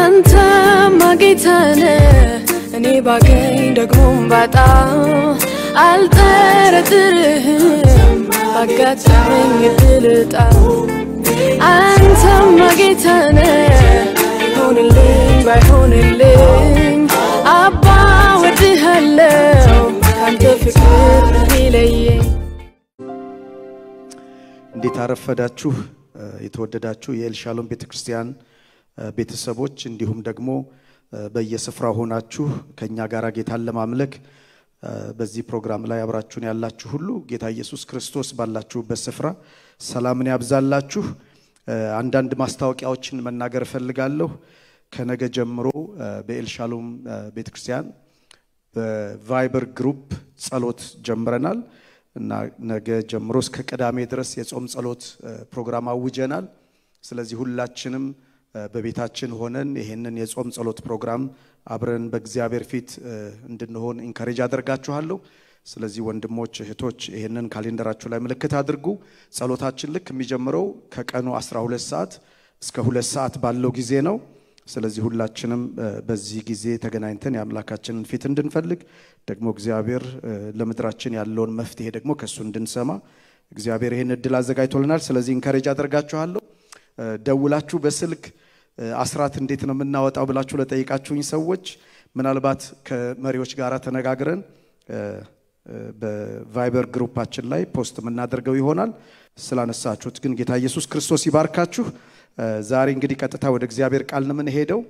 አንተ ማጌታነ እኔ ባገኝ ደግሞም ባጣ አልጠረጥርህም ባጋጠመኝ ብልጣ አንተ ማጌታነ ይሆንልኝ ባይሆንልኝ አባ ወድሃለው ካንተ ፍቅር ይለየኝ እንዴት አረፈዳችሁ የተወደዳችሁ የኤልሻሎም ቤተክርስቲያን ቤተሰቦች እንዲሁም ደግሞ በየስፍራ ሆናችሁ ከእኛ ጋር ጌታን ለማምለክ በዚህ ፕሮግራም ላይ አብራችሁን ያላችሁ ሁሉ ጌታ ኢየሱስ ክርስቶስ ባላችሁበት ስፍራ ሰላምን ያብዛላችሁ አንዳንድ ማስታወቂያዎችን መናገር እፈልጋለሁ ከነገ ጀምሮ በኤልሻሎም ቤተክርስቲያን በቫይበር ግሩፕ ጸሎት ጀምረናል እና ነገ ጀምሮ እስከ ቅዳሜ ድረስ የጾም ጸሎት ፕሮግራም አውጀናል። ስለዚህ ሁላችንም በቤታችን ሆነን ይህንን የጾም ጸሎት ፕሮግራም አብረን በእግዚአብሔር ፊት እንድንሆን ኢንካሬጅ አደርጋችኋለሁ። ስለዚህ ወንድሞች፣ እህቶች ይህንን ካሌንደራችሁ ላይ ምልክት አድርጉ። ጸሎታችን ልክ የሚጀምረው ከቀኑ 12 ሰዓት እስከ ሁለት ሰዓት ባለው ጊዜ ነው። ስለዚህ ሁላችንም በዚህ ጊዜ ተገናኝተን የአምላካችንን ፊት እንድንፈልግ ደግሞ እግዚአብሔር ለምድራችን ያለውን መፍትሄ ደግሞ ከእሱ እንድንሰማ እግዚአብሔር ይህን እድል አዘጋጅቶልናል። ስለዚህ እንከሬጅ አደርጋችኋለሁ። ደውላችሁ በስልክ አስራት እንዴት ነው የምናወጣው ብላችሁ ለጠይቃችሁኝ ሰዎች ምናልባት ከመሪዎች ጋር ተነጋግረን በቫይበር ግሩፓችን ላይ ፖስት የምናደርገው ይሆናል። ስላነሳችሁት ግን ጌታ ኢየሱስ ክርስቶስ ይባርካችሁ። ዛሬ እንግዲህ ቀጥታ ወደ እግዚአብሔር ቃል ነው የምንሄደው።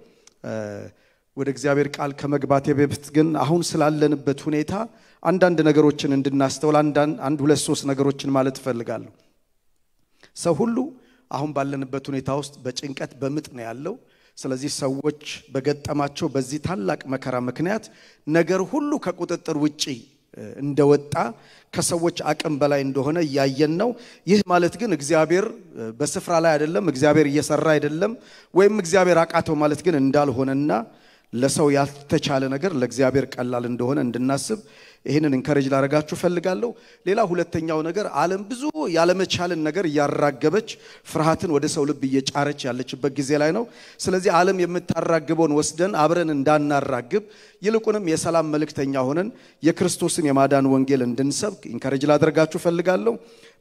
ወደ እግዚአብሔር ቃል ከመግባት በፊት ግን አሁን ስላለንበት ሁኔታ አንዳንድ ነገሮችን እንድናስተውል አንድ ሁለት ሶስት ነገሮችን ማለት እፈልጋለሁ። ሰው ሁሉ አሁን ባለንበት ሁኔታ ውስጥ በጭንቀት በምጥ ነው ያለው። ስለዚህ ሰዎች በገጠማቸው በዚህ ታላቅ መከራ ምክንያት ነገር ሁሉ ከቁጥጥር ውጪ እንደወጣ ከሰዎች አቅም በላይ እንደሆነ እያየን ነው። ይህ ማለት ግን እግዚአብሔር በስፍራ ላይ አይደለም፣ እግዚአብሔር እየሰራ አይደለም፣ ወይም እግዚአብሔር አቃተው ማለት ግን እንዳልሆነና ለሰው ያልተቻለ ነገር ለእግዚአብሔር ቀላል እንደሆነ እንድናስብ ይህንን እንከረጅ ላረጋችሁ ፈልጋለሁ። ሌላ ሁለተኛው ነገር ዓለም ብዙ ያለመቻልን ነገር እያራገበች ፍርሃትን ወደ ሰው ልብ እየጫረች ያለችበት ጊዜ ላይ ነው። ስለዚህ ዓለም የምታራግበውን ወስደን አብረን እንዳናራግብ ይልቁንም የሰላም መልእክተኛ ሆነን የክርስቶስን የማዳን ወንጌል እንድንሰብክ እንከረጅ ላደርጋችሁ ፈልጋለሁ።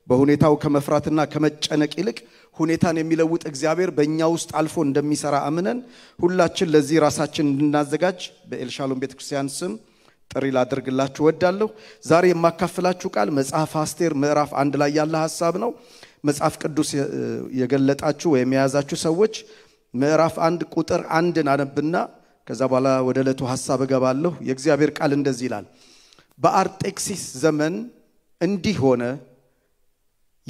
በሁኔታው ከመፍራትና ከመጨነቅ ይልቅ ሁኔታን የሚለውጥ እግዚአብሔር በእኛ ውስጥ አልፎ እንደሚሰራ አምነን ሁላችን ለዚህ ራሳችን እንድናዘጋጅ በኤልሻሎም ቤተክርስቲያን ስም ጥሪ ላደርግላችሁ ወዳለሁ። ዛሬ የማካፍላችሁ ቃል መጽሐፍ አስቴር ምዕራፍ አንድ ላይ ያለ ሀሳብ ነው። መጽሐፍ ቅዱስ የገለጣችሁ ወይም የያዛችሁ ሰዎች ምዕራፍ አንድ ቁጥር አንድን አነብና ከዛ በኋላ ወደ ዕለቱ ሀሳብ እገባለሁ። የእግዚአብሔር ቃል እንደዚህ ይላል። በአርጤክሲስ ዘመን እንዲህ ሆነ።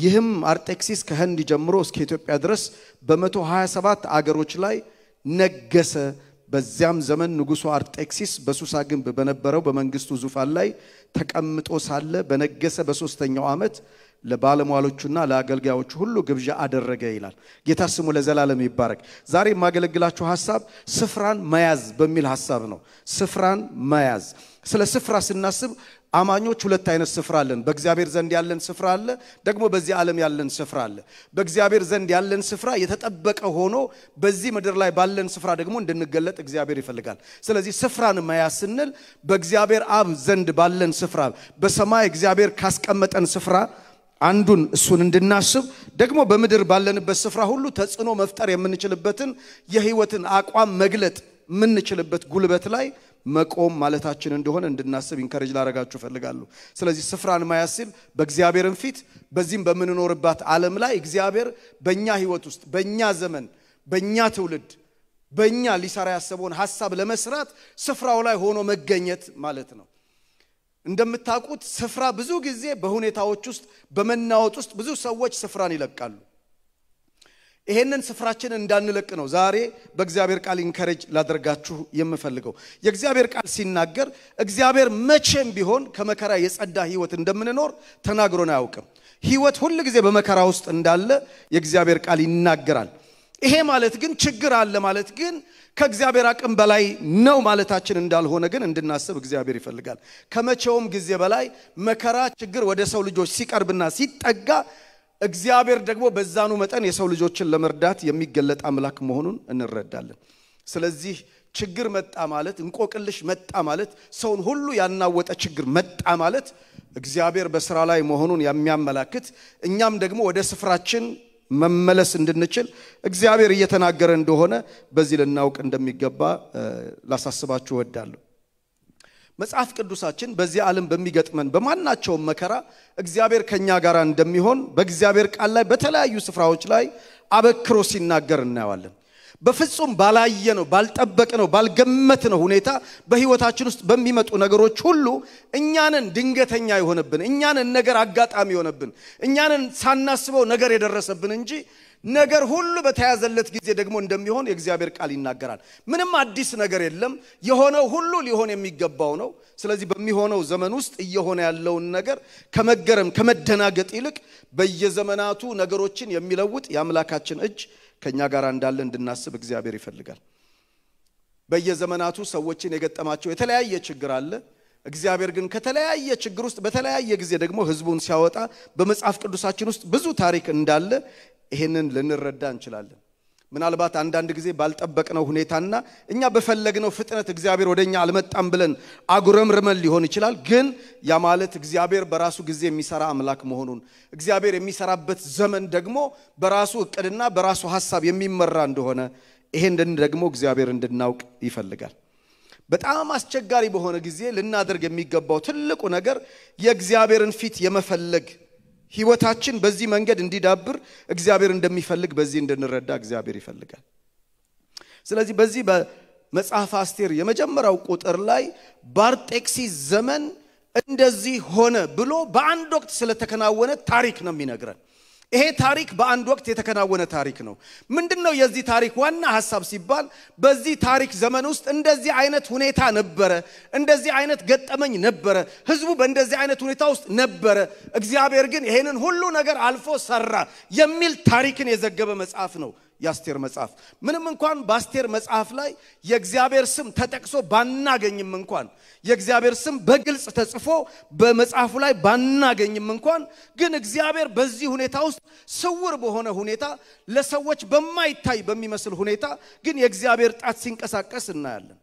ይህም አርጤክሲስ ከህንድ ጀምሮ እስከ ኢትዮጵያ ድረስ በ127 አገሮች ላይ ነገሰ። በዚያም ዘመን ንጉሱ አርጤክሲስ በሱሳ ግንብ በነበረው በመንግስቱ ዙፋን ላይ ተቀምጦ ሳለ በነገሰ በሶስተኛው ዓመት ለባለሟሎቹና ለአገልጋዮቹ ሁሉ ግብዣ አደረገ ይላል። ጌታ ስሙ ለዘላለም ይባረክ። ዛሬ የማገለግላችሁ ሀሳብ ስፍራን መያዝ በሚል ሀሳብ ነው። ስፍራን መያዝ ስለ ስፍራ ስናስብ አማኞች ሁለት አይነት ስፍራ አለን። በእግዚአብሔር ዘንድ ያለን ስፍራ አለ፣ ደግሞ በዚህ ዓለም ያለን ስፍራ አለ። በእግዚአብሔር ዘንድ ያለን ስፍራ የተጠበቀ ሆኖ በዚህ ምድር ላይ ባለን ስፍራ ደግሞ እንድንገለጥ እግዚአብሔር ይፈልጋል። ስለዚህ ስፍራን መያዝ ስንል በእግዚአብሔር አብ ዘንድ ባለን ስፍራ፣ በሰማይ እግዚአብሔር ካስቀመጠን ስፍራ አንዱን እሱን እንድናስብ ደግሞ በምድር ባለንበት ስፍራ ሁሉ ተጽዕኖ መፍጠር የምንችልበትን የህይወትን አቋም መግለጥ የምንችልበት ጉልበት ላይ መቆም ማለታችን እንደሆነ እንድናስብ ኢንከሬጅ ላረጋችሁ ፈልጋለሁ። ስለዚህ ስፍራን መያዝ ሲል በእግዚአብሔርን ፊት በዚህም በምንኖርባት ዓለም ላይ እግዚአብሔር በእኛ ህይወት ውስጥ በእኛ ዘመን በእኛ ትውልድ በእኛ ሊሰራ ያሰበውን ሀሳብ ለመስራት ስፍራው ላይ ሆኖ መገኘት ማለት ነው። እንደምታውቁት ስፍራ ብዙ ጊዜ በሁኔታዎች ውስጥ በመናወጥ ውስጥ ብዙ ሰዎች ስፍራን ይለቃሉ። ይሄንን ስፍራችን እንዳንለቅ ነው ዛሬ በእግዚአብሔር ቃል ኢንከሬጅ ላደርጋችሁ የምፈልገው። የእግዚአብሔር ቃል ሲናገር እግዚአብሔር መቼም ቢሆን ከመከራ የጸዳ ህይወት እንደምንኖር ተናግሮን አያውቅም። ህይወት ሁል ጊዜ በመከራ ውስጥ እንዳለ የእግዚአብሔር ቃል ይናገራል። ይሄ ማለት ግን ችግር አለ ማለት ግን ከእግዚአብሔር አቅም በላይ ነው ማለታችን እንዳልሆነ ግን እንድናስብ እግዚአብሔር ይፈልጋል። ከመቼውም ጊዜ በላይ መከራ፣ ችግር ወደ ሰው ልጆች ሲቀርብና ሲጠጋ እግዚአብሔር ደግሞ በዛኑ መጠን የሰው ልጆችን ለመርዳት የሚገለጥ አምላክ መሆኑን እንረዳለን። ስለዚህ ችግር መጣ ማለት እንቆቅልሽ መጣ ማለት ሰውን ሁሉ ያናወጠ ችግር መጣ ማለት እግዚአብሔር በስራ ላይ መሆኑን የሚያመላክት እኛም ደግሞ ወደ ስፍራችን መመለስ እንድንችል እግዚአብሔር እየተናገረ እንደሆነ በዚህ ልናውቅ እንደሚገባ ላሳስባችሁ እወዳለሁ። መጽሐፍ ቅዱሳችን በዚህ ዓለም በሚገጥመን በማናቸውም መከራ እግዚአብሔር ከእኛ ጋር እንደሚሆን በእግዚአብሔር ቃል ላይ በተለያዩ ስፍራዎች ላይ አበክሮ ሲናገር እናየዋለን። በፍጹም ባላየ ነው ባልጠበቅ ነው ባልገመት ነው ሁኔታ በህይወታችን ውስጥ በሚመጡ ነገሮች ሁሉ እኛንን ድንገተኛ የሆነብን እኛንን ነገር አጋጣሚ የሆነብን እኛንን ሳናስበው ነገር የደረሰብን እንጂ ነገር ሁሉ በተያዘለት ጊዜ ደግሞ እንደሚሆን የእግዚአብሔር ቃል ይናገራል። ምንም አዲስ ነገር የለም። የሆነው ሁሉ ሊሆን የሚገባው ነው። ስለዚህ በሚሆነው ዘመን ውስጥ እየሆነ ያለውን ነገር ከመገረም ከመደናገጥ ይልቅ በየዘመናቱ ነገሮችን የሚለውጥ የአምላካችን እጅ ከእኛ ጋር እንዳለ እንድናስብ እግዚአብሔር ይፈልጋል። በየዘመናቱ ሰዎችን የገጠማቸው የተለያየ ችግር አለ። እግዚአብሔር ግን ከተለያየ ችግር ውስጥ በተለያየ ጊዜ ደግሞ ህዝቡን ሲያወጣ በመጽሐፍ ቅዱሳችን ውስጥ ብዙ ታሪክ እንዳለ ይህንን ልንረዳ እንችላለን። ምናልባት አንዳንድ ጊዜ ባልጠበቅነው ሁኔታና እኛ በፈለግነው ፍጥነት እግዚአብሔር ወደ እኛ አልመጣም ብለን አጉረምርመን ሊሆን ይችላል። ግን ያ ማለት እግዚአብሔር በራሱ ጊዜ የሚሰራ አምላክ መሆኑን እግዚአብሔር የሚሰራበት ዘመን ደግሞ በራሱ እቅድና በራሱ ሀሳብ የሚመራ እንደሆነ ይሄንን ደግሞ እግዚአብሔር እንድናውቅ ይፈልጋል። በጣም አስቸጋሪ በሆነ ጊዜ ልናደርግ የሚገባው ትልቁ ነገር የእግዚአብሔርን ፊት የመፈለግ ህይወታችን በዚህ መንገድ እንዲዳብር እግዚአብሔር እንደሚፈልግ በዚህ እንድንረዳ እግዚአብሔር ይፈልጋል። ስለዚህ በዚህ በመጽሐፍ አስቴር የመጀመሪያው ቁጥር ላይ ባርጤክሲ ዘመን እንደዚህ ሆነ ብሎ በአንድ ወቅት ስለተከናወነ ታሪክ ነው የሚነግረን። ይሄ ታሪክ በአንድ ወቅት የተከናወነ ታሪክ ነው። ምንድን ነው የዚህ ታሪክ ዋና ሀሳብ ሲባል በዚህ ታሪክ ዘመን ውስጥ እንደዚህ አይነት ሁኔታ ነበረ፣ እንደዚህ አይነት ገጠመኝ ነበረ፣ ህዝቡ በእንደዚህ አይነት ሁኔታ ውስጥ ነበረ። እግዚአብሔር ግን ይሄንን ሁሉ ነገር አልፎ ሰራ የሚል ታሪክን የዘገበ መጽሐፍ ነው። የአስቴር መጽሐፍ። ምንም እንኳን በአስቴር መጽሐፍ ላይ የእግዚአብሔር ስም ተጠቅሶ ባናገኝም እንኳን የእግዚአብሔር ስም በግልጽ ተጽፎ በመጽሐፉ ላይ ባናገኝም እንኳን ግን እግዚአብሔር በዚህ ሁኔታ ውስጥ ስውር በሆነ ሁኔታ ለሰዎች በማይታይ በሚመስል ሁኔታ ግን የእግዚአብሔር ጣት ሲንቀሳቀስ እናያለን።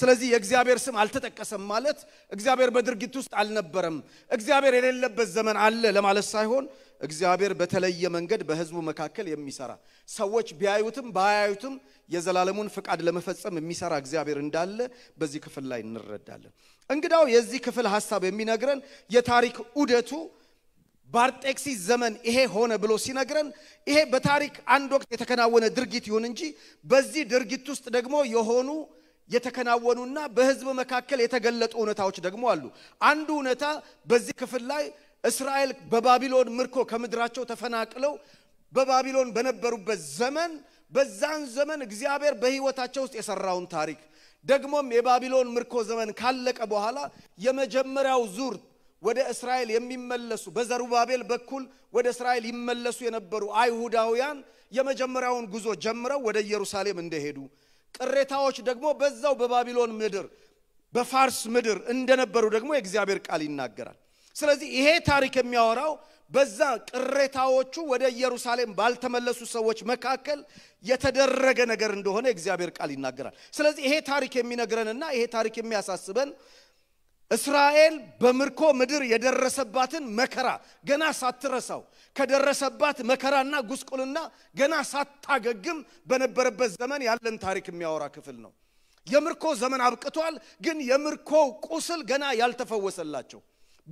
ስለዚህ የእግዚአብሔር ስም አልተጠቀሰም ማለት እግዚአብሔር በድርጊት ውስጥ አልነበረም፣ እግዚአብሔር የሌለበት ዘመን አለ ለማለት ሳይሆን እግዚአብሔር በተለየ መንገድ በህዝቡ መካከል የሚሰራ ሰዎች ቢያዩትም ባያዩትም የዘላለሙን ፍቃድ ለመፈጸም የሚሰራ እግዚአብሔር እንዳለ በዚህ ክፍል ላይ እንረዳለን። እንግዳው የዚህ ክፍል ሀሳብ የሚነግረን የታሪክ ዑደቱ ባርጤክሲ ዘመን ይሄ ሆነ ብሎ ሲነግረን ይሄ በታሪክ አንድ ወቅት የተከናወነ ድርጊት ይሁን እንጂ በዚህ ድርጊት ውስጥ ደግሞ የሆኑ የተከናወኑና በህዝብ መካከል የተገለጡ እውነታዎች ደግሞ አሉ። አንዱ እውነታ በዚህ ክፍል ላይ እስራኤል በባቢሎን ምርኮ ከምድራቸው ተፈናቅለው በባቢሎን በነበሩበት ዘመን በዛን ዘመን እግዚአብሔር በሕይወታቸው ውስጥ የሰራውን ታሪክ ደግሞም የባቢሎን ምርኮ ዘመን ካለቀ በኋላ የመጀመሪያው ዙር ወደ እስራኤል የሚመለሱ በዘሩባቤል በኩል ወደ እስራኤል ይመለሱ የነበሩ አይሁዳውያን የመጀመሪያውን ጉዞ ጀምረው ወደ ኢየሩሳሌም እንደሄዱ ቅሬታዎች ደግሞ በዛው በባቢሎን ምድር በፋርስ ምድር እንደነበሩ ደግሞ የእግዚአብሔር ቃል ይናገራል። ስለዚህ ይሄ ታሪክ የሚያወራው በዛ ቅሬታዎቹ ወደ ኢየሩሳሌም ባልተመለሱ ሰዎች መካከል የተደረገ ነገር እንደሆነ የእግዚአብሔር ቃል ይናገራል። ስለዚህ ይሄ ታሪክ የሚነግረንና ይሄ ታሪክ የሚያሳስበን እስራኤል በምርኮ ምድር የደረሰባትን መከራ ገና ሳትረሳው ከደረሰባት መከራና ጉስቁልና ገና ሳታገግም በነበረበት ዘመን ያለን ታሪክ የሚያወራ ክፍል ነው። የምርኮ ዘመን አብቅቷል፣ ግን የምርኮ ቁስል ገና ያልተፈወሰላቸው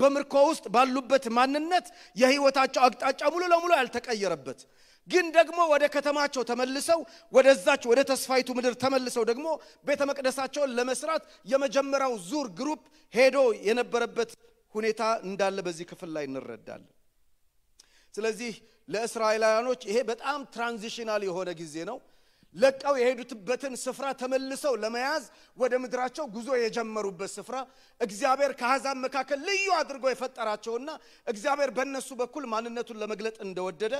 በምርኮ ውስጥ ባሉበት ማንነት የህይወታቸው አቅጣጫ ሙሉ ለሙሉ ያልተቀየረበት ግን ደግሞ ወደ ከተማቸው ተመልሰው ወደዛች ወደ ተስፋይቱ ምድር ተመልሰው ደግሞ ቤተ መቅደሳቸውን ለመስራት የመጀመሪያው ዙር ግሩፕ ሄዶ የነበረበት ሁኔታ እንዳለ በዚህ ክፍል ላይ እንረዳለን ስለዚህ ለእስራኤላውያኖች ይሄ በጣም ትራንዚሽናል የሆነ ጊዜ ነው ለቀው የሄዱትበትን ስፍራ ተመልሰው ለመያዝ ወደ ምድራቸው ጉዞ የጀመሩበት ስፍራ እግዚአብሔር ከአሕዛብ መካከል ልዩ አድርጎ የፈጠራቸውና እግዚአብሔር በእነሱ በኩል ማንነቱን ለመግለጥ እንደወደደ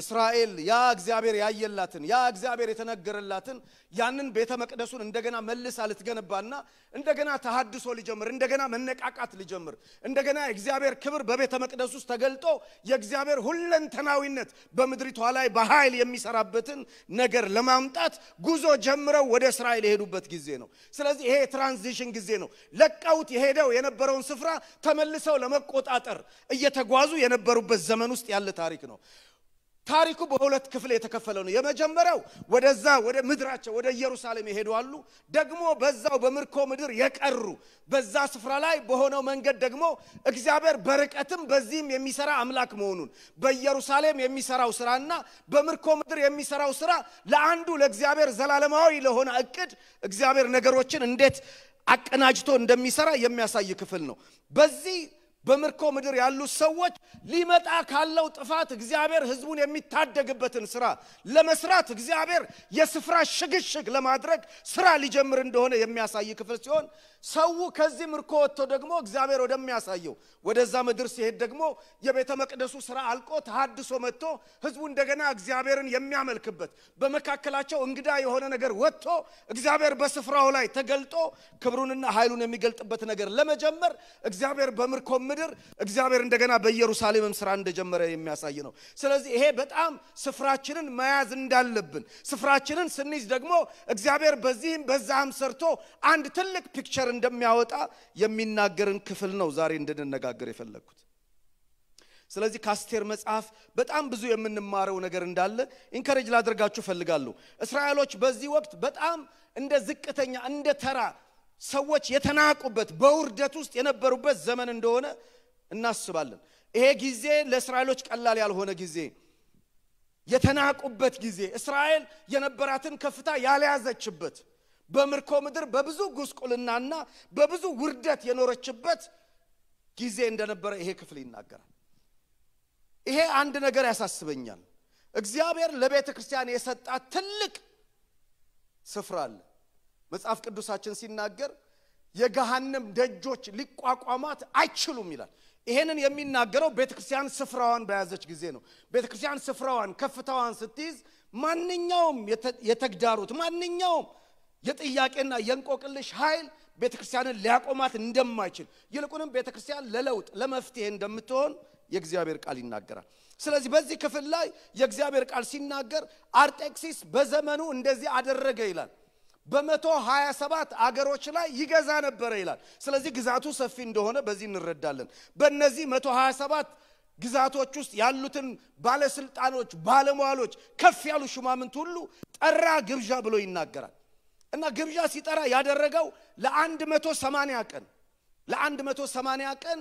እስራኤል ያ እግዚአብሔር ያየላትን ያ እግዚአብሔር የተነገረላትን ያንን ቤተ መቅደሱን እንደገና መልሳ ልትገነባና እንደገና ተሃድሶ ሊጀምር እንደገና መነቃቃት ሊጀምር እንደገና የእግዚአብሔር ክብር በቤተ መቅደስ ውስጥ ተገልጦ የእግዚአብሔር ሁለንተናዊነት በምድሪቷ ላይ በኃይል የሚሰራበትን ነገር ለማምጣት ጉዞ ጀምረው ወደ እስራኤል የሄዱበት ጊዜ ነው። ስለዚህ ይሄ የትራንዚሽን ጊዜ ነው። ለቀውት የሄደው የነበረውን ስፍራ ተመልሰው ለመቆጣጠር እየተጓዙ የነበሩበት ዘመን ውስጥ ያለ ታሪክ ነው። ታሪኩ በሁለት ክፍል የተከፈለ ነው። የመጀመሪያው ወደዛ ወደ ምድራቸው ወደ ኢየሩሳሌም የሄዱ አሉ። ደግሞ በዛው በምርኮ ምድር የቀሩ በዛ ስፍራ ላይ በሆነው መንገድ ደግሞ እግዚአብሔር በርቀትም በዚህም የሚሰራ አምላክ መሆኑን በኢየሩሳሌም የሚሰራው ስራና በምርኮ ምድር የሚሰራው ስራ ለአንዱ ለእግዚአብሔር ዘላለማዊ ለሆነ እቅድ እግዚአብሔር ነገሮችን እንዴት አቀናጅቶ እንደሚሰራ የሚያሳይ ክፍል ነው በዚህ በምርኮ ምድር ያሉት ሰዎች ሊመጣ ካለው ጥፋት እግዚአብሔር ህዝቡን የሚታደግበትን ስራ ለመስራት እግዚአብሔር የስፍራ ሽግሽግ ለማድረግ ስራ ሊጀምር እንደሆነ የሚያሳይ ክፍል ሲሆን ሰው ከዚህ ምርኮ ወጥቶ ደግሞ እግዚአብሔር ወደሚያሳየው ወደዛ ምድር ሲሄድ ደግሞ የቤተ መቅደሱ ስራ አልቆ ተሃድሶ መጥቶ ህዝቡ እንደገና እግዚአብሔርን የሚያመልክበት በመካከላቸው እንግዳ የሆነ ነገር ወጥቶ እግዚአብሔር በስፍራው ላይ ተገልጦ ክብሩንና ኃይሉን የሚገልጥበት ነገር ለመጀመር እግዚአብሔር በምርኮ ምድር እግዚአብሔር እንደገና በኢየሩሳሌምም ስራ እንደጀመረ የሚያሳይ ነው። ስለዚህ ይሄ በጣም ስፍራችንን መያዝ እንዳለብን ስፍራችንን ስንይዝ ደግሞ እግዚአብሔር በዚህም በዛም ሰርቶ አንድ ትልቅ ፒክቸር እንደሚያወጣ የሚናገርን ክፍል ነው ዛሬ እንድንነጋገር የፈለግኩት። ስለዚህ ከአስቴር መጽሐፍ በጣም ብዙ የምንማረው ነገር እንዳለ ኢንከሬጅ ላደርጋችሁ እፈልጋለሁ። እስራኤሎች በዚህ ወቅት በጣም እንደ ዝቅተኛ እንደ ተራ ሰዎች የተናቁበት በውርደት ውስጥ የነበሩበት ዘመን እንደሆነ እናስባለን። ይሄ ጊዜ ለእስራኤሎች ቀላል ያልሆነ ጊዜ፣ የተናቁበት ጊዜ፣ እስራኤል የነበራትን ከፍታ ያልያዘችበት በምርኮ ምድር በብዙ ጉስቁልናና በብዙ ውርደት የኖረችበት ጊዜ እንደነበረ ይሄ ክፍል ይናገራል። ይሄ አንድ ነገር ያሳስበኛል። እግዚአብሔር ለቤተ ክርስቲያን የሰጣት ትልቅ ስፍራ አለ። መጽሐፍ ቅዱሳችን ሲናገር የገሃንም ደጆች ሊቋቋማት አይችሉም ይላል። ይሄንን የሚናገረው ቤተ ክርስቲያን ስፍራዋን በያዘች ጊዜ ነው። ቤተ ክርስቲያን ስፍራዋን ከፍታዋን ስትይዝ ማንኛውም የተግዳሩት ማንኛውም የጥያቄና የእንቆቅልሽ ኃይል ቤተ ክርስቲያንን ሊያቆማት እንደማይችል ይልቁንም ቤተ ክርስቲያን ለለውጥ ለመፍትሄ እንደምትሆን የእግዚአብሔር ቃል ይናገራል ስለዚህ በዚህ ክፍል ላይ የእግዚአብሔር ቃል ሲናገር አርጤክሲስ በዘመኑ እንደዚህ አደረገ ይላል በመቶ 27 አገሮች ላይ ይገዛ ነበረ ይላል ስለዚህ ግዛቱ ሰፊ እንደሆነ በዚህ እንረዳለን በእነዚህ 127 ግዛቶች ውስጥ ያሉትን ባለስልጣኖች ባለሟሎች ከፍ ያሉ ሹማምንት ሁሉ ጠራ ግብዣ ብሎ ይናገራል እና ግብዣ ሲጠራ ያደረገው ለአንድ መቶ ሰማንያ ቀን ለአንድ መቶ ሰማንያ ቀን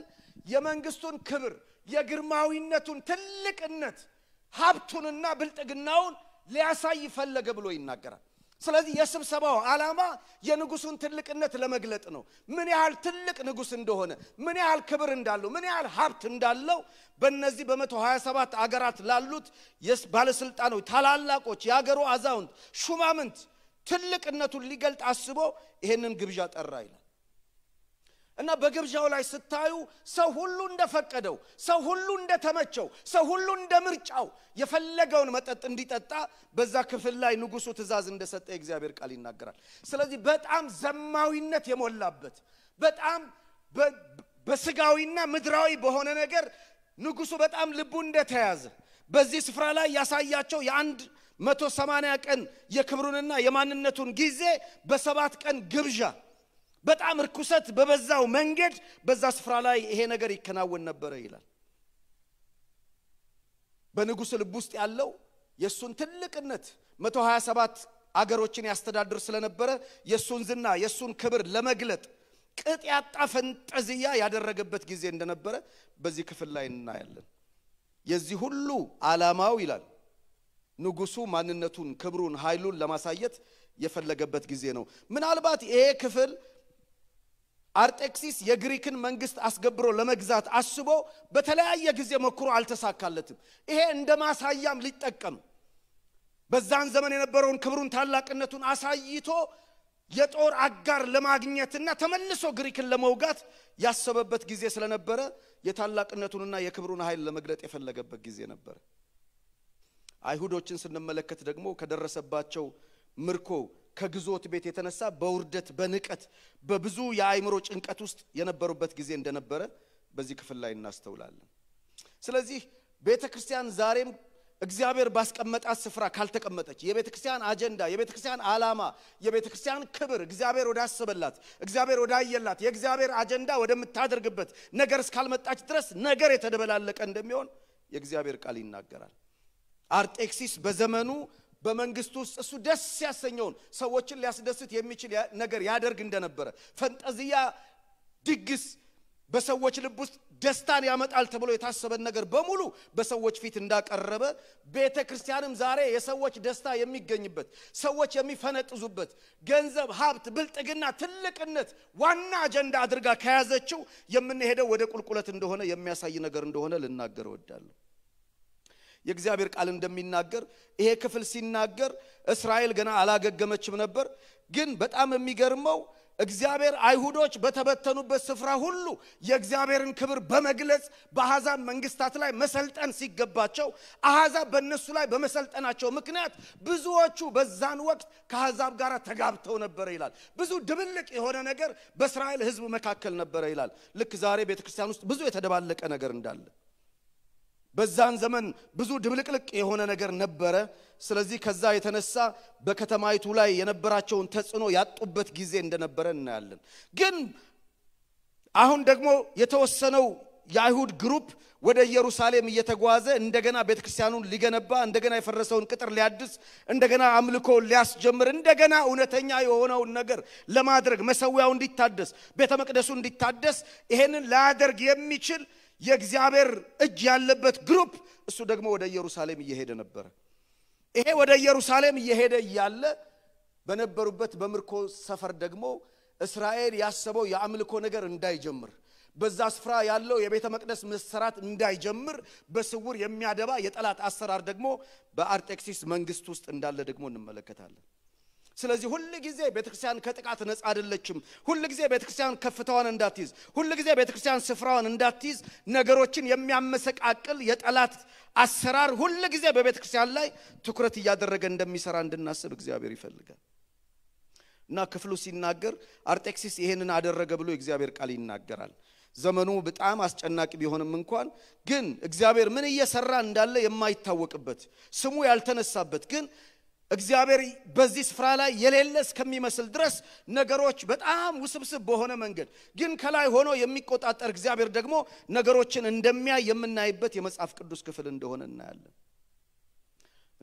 የመንግስቱን ክብር የግርማዊነቱን ትልቅነት ሀብቱንና ብልጥግናውን ሊያሳይ ፈለገ ብሎ ይናገራል። ስለዚህ የስብሰባው ዓላማ የንጉሱን ትልቅነት ለመግለጥ ነው። ምን ያህል ትልቅ ንጉስ እንደሆነ፣ ምን ያህል ክብር እንዳለው፣ ምን ያህል ሀብት እንዳለው በእነዚህ በመቶ ሀያ አገራት ላሉት ባለስልጣኖች፣ ታላላቆች፣ የአገሩ አዛውንት፣ ሹማምንት ትልቅነቱን ሊገልጥ አስቦ ይሄንን ግብዣ ጠራ ይላል እና በግብዣው ላይ ስታዩ ሰው ሁሉ እንደፈቀደው ሰው ሁሉ እንደተመቸው ሰው ሁሉ እንደ ምርጫው የፈለገውን መጠጥ እንዲጠጣ በዛ ክፍል ላይ ንጉሱ ትእዛዝ እንደሰጠ የእግዚአብሔር ቃል ይናገራል ስለዚህ በጣም ዘማዊነት የሞላበት በጣም በስጋዊና ምድራዊ በሆነ ነገር ንጉሱ በጣም ልቡ እንደተያዘ በዚህ ስፍራ ላይ ያሳያቸው የአንድ መቶ ሰማንያ ቀን የክብሩንና የማንነቱን ጊዜ በሰባት ቀን ግብዣ በጣም ርኩሰት በበዛው መንገድ በዛ ስፍራ ላይ ይሄ ነገር ይከናወን ነበረ ይላል። በንጉሥ ልብ ውስጥ ያለው የእሱን ትልቅነት መቶ ሀያ ሰባት አገሮችን ያስተዳድር ስለነበረ የእሱን ዝና የእሱን ክብር ለመግለጥ ቅጥ ያጣ ፈንጠዝያ ያደረገበት ጊዜ እንደነበረ በዚህ ክፍል ላይ እናያለን። የዚህ ሁሉ ዓላማው ይላል ንጉሱ ማንነቱን፣ ክብሩን፣ ኃይሉን ለማሳየት የፈለገበት ጊዜ ነው። ምናልባት ይሄ ክፍል አርጤክሲስ የግሪክን መንግስት አስገብሮ ለመግዛት አስቦ በተለያየ ጊዜ ሞክሮ አልተሳካለትም። ይሄ እንደ ማሳያም ሊጠቀም በዛን ዘመን የነበረውን ክብሩን፣ ታላቅነቱን አሳይቶ የጦር አጋር ለማግኘትና ተመልሶ ግሪክን ለመውጋት ያሰበበት ጊዜ ስለነበረ የታላቅነቱንና የክብሩን ኃይል ለመግለጥ የፈለገበት ጊዜ ነበር። አይሁዶችን ስንመለከት ደግሞ ከደረሰባቸው ምርኮ ከግዞት ቤት የተነሳ በውርደት በንቀት በብዙ የአእምሮ ጭንቀት ውስጥ የነበሩበት ጊዜ እንደነበረ በዚህ ክፍል ላይ እናስተውላለን። ስለዚህ ቤተ ክርስቲያን ዛሬም እግዚአብሔር ባስቀመጣት ስፍራ ካልተቀመጠች የቤተ ክርስቲያን አጀንዳ፣ የቤተ ክርስቲያን ዓላማ፣ የቤተ ክርስቲያን ክብር እግዚአብሔር ወዳሰበላት እግዚአብሔር ወዳየላት የእግዚአብሔር አጀንዳ ወደምታደርግበት ነገር እስካልመጣች ድረስ ነገር የተደበላለቀ እንደሚሆን የእግዚአብሔር ቃል ይናገራል። አርጤክሲስ በዘመኑ በመንግስቱ ውስጥ እሱ ደስ ያሰኘውን ሰዎችን ሊያስደስት የሚችል ነገር ያደርግ እንደነበረ ፈንጠዚያ ድግስ በሰዎች ልብ ውስጥ ደስታን ያመጣል ተብሎ የታሰበን ነገር በሙሉ በሰዎች ፊት እንዳቀረበ ቤተ ክርስቲያንም ዛሬ የሰዎች ደስታ የሚገኝበት ሰዎች የሚፈነጥዙበት ገንዘብ፣ ሀብት፣ ብልጥግና ትልቅነት ዋና አጀንዳ አድርጋ ከያዘችው የምንሄደው ወደ ቁልቁለት እንደሆነ የሚያሳይ ነገር እንደሆነ ልናገር እወዳለሁ። የእግዚአብሔር ቃል እንደሚናገር ይሄ ክፍል ሲናገር እስራኤል ገና አላገገመችም ነበር። ግን በጣም የሚገርመው እግዚአብሔር አይሁዶች በተበተኑበት ስፍራ ሁሉ የእግዚአብሔርን ክብር በመግለጽ በአሕዛብ መንግስታት ላይ መሰልጠን ሲገባቸው አሕዛብ በእነሱ ላይ በመሰልጠናቸው ምክንያት ብዙዎቹ በዛን ወቅት ከአሕዛብ ጋር ተጋብተው ነበረ ይላል። ብዙ ድብልቅ የሆነ ነገር በእስራኤል ሕዝብ መካከል ነበረ ይላል። ልክ ዛሬ ቤተ ክርስቲያን ውስጥ ብዙ የተደባለቀ ነገር እንዳለ በዛን ዘመን ብዙ ድብልቅልቅ የሆነ ነገር ነበረ። ስለዚህ ከዛ የተነሳ በከተማይቱ ላይ የነበራቸውን ተጽዕኖ ያጡበት ጊዜ እንደነበረ እናያለን። ግን አሁን ደግሞ የተወሰነው የአይሁድ ግሩፕ ወደ ኢየሩሳሌም እየተጓዘ እንደገና ቤተ ክርስቲያኑን ሊገነባ እንደገና የፈረሰውን ቅጥር ሊያድስ እንደገና አምልኮ ሊያስጀምር እንደገና እውነተኛ የሆነውን ነገር ለማድረግ መሰዊያው እንዲታደስ ቤተ መቅደሱ እንዲታደስ ይሄንን ላያደርግ የሚችል የእግዚአብሔር እጅ ያለበት ግሩፕ እሱ ደግሞ ወደ ኢየሩሳሌም እየሄደ ነበረ። ይሄ ወደ ኢየሩሳሌም እየሄደ እያለ በነበሩበት በምርኮ ሰፈር ደግሞ እስራኤል ያሰበው የአምልኮ ነገር እንዳይጀምር በዛ ስፍራ ያለው የቤተ መቅደስ መሰራት እንዳይጀምር በስውር የሚያደባ የጠላት አሰራር ደግሞ በአርጤክሲስ መንግስት ውስጥ እንዳለ ደግሞ እንመለከታለን። ስለዚህ ሁል ጊዜ ቤተክርስቲያን ከጥቃት ነፃ አይደለችም። ሁል ጊዜ ቤተክርስቲያን ከፍታዋን እንዳትይዝ፣ ሁል ጊዜ ቤተክርስቲያን ስፍራዋን እንዳትይዝ ነገሮችን የሚያመሰቃቅል የጠላት አሰራር ሁል ጊዜ በቤተክርስቲያን ላይ ትኩረት እያደረገ እንደሚሰራ እንድናስብ እግዚአብሔር ይፈልጋል እና ክፍሉ ሲናገር አርጤክሲስ ይሄንን አደረገ ብሎ እግዚአብሔር ቃል ይናገራል። ዘመኑ በጣም አስጨናቂ ቢሆንም እንኳን ግን እግዚአብሔር ምን እየሰራ እንዳለ የማይታወቅበት ስሙ ያልተነሳበት ግን እግዚአብሔር በዚህ ስፍራ ላይ የሌለ እስከሚመስል ድረስ ነገሮች በጣም ውስብስብ በሆነ መንገድ ግን ከላይ ሆኖ የሚቆጣጠር እግዚአብሔር ደግሞ ነገሮችን እንደሚያይ የምናይበት የመጽሐፍ ቅዱስ ክፍል እንደሆነ እናያለን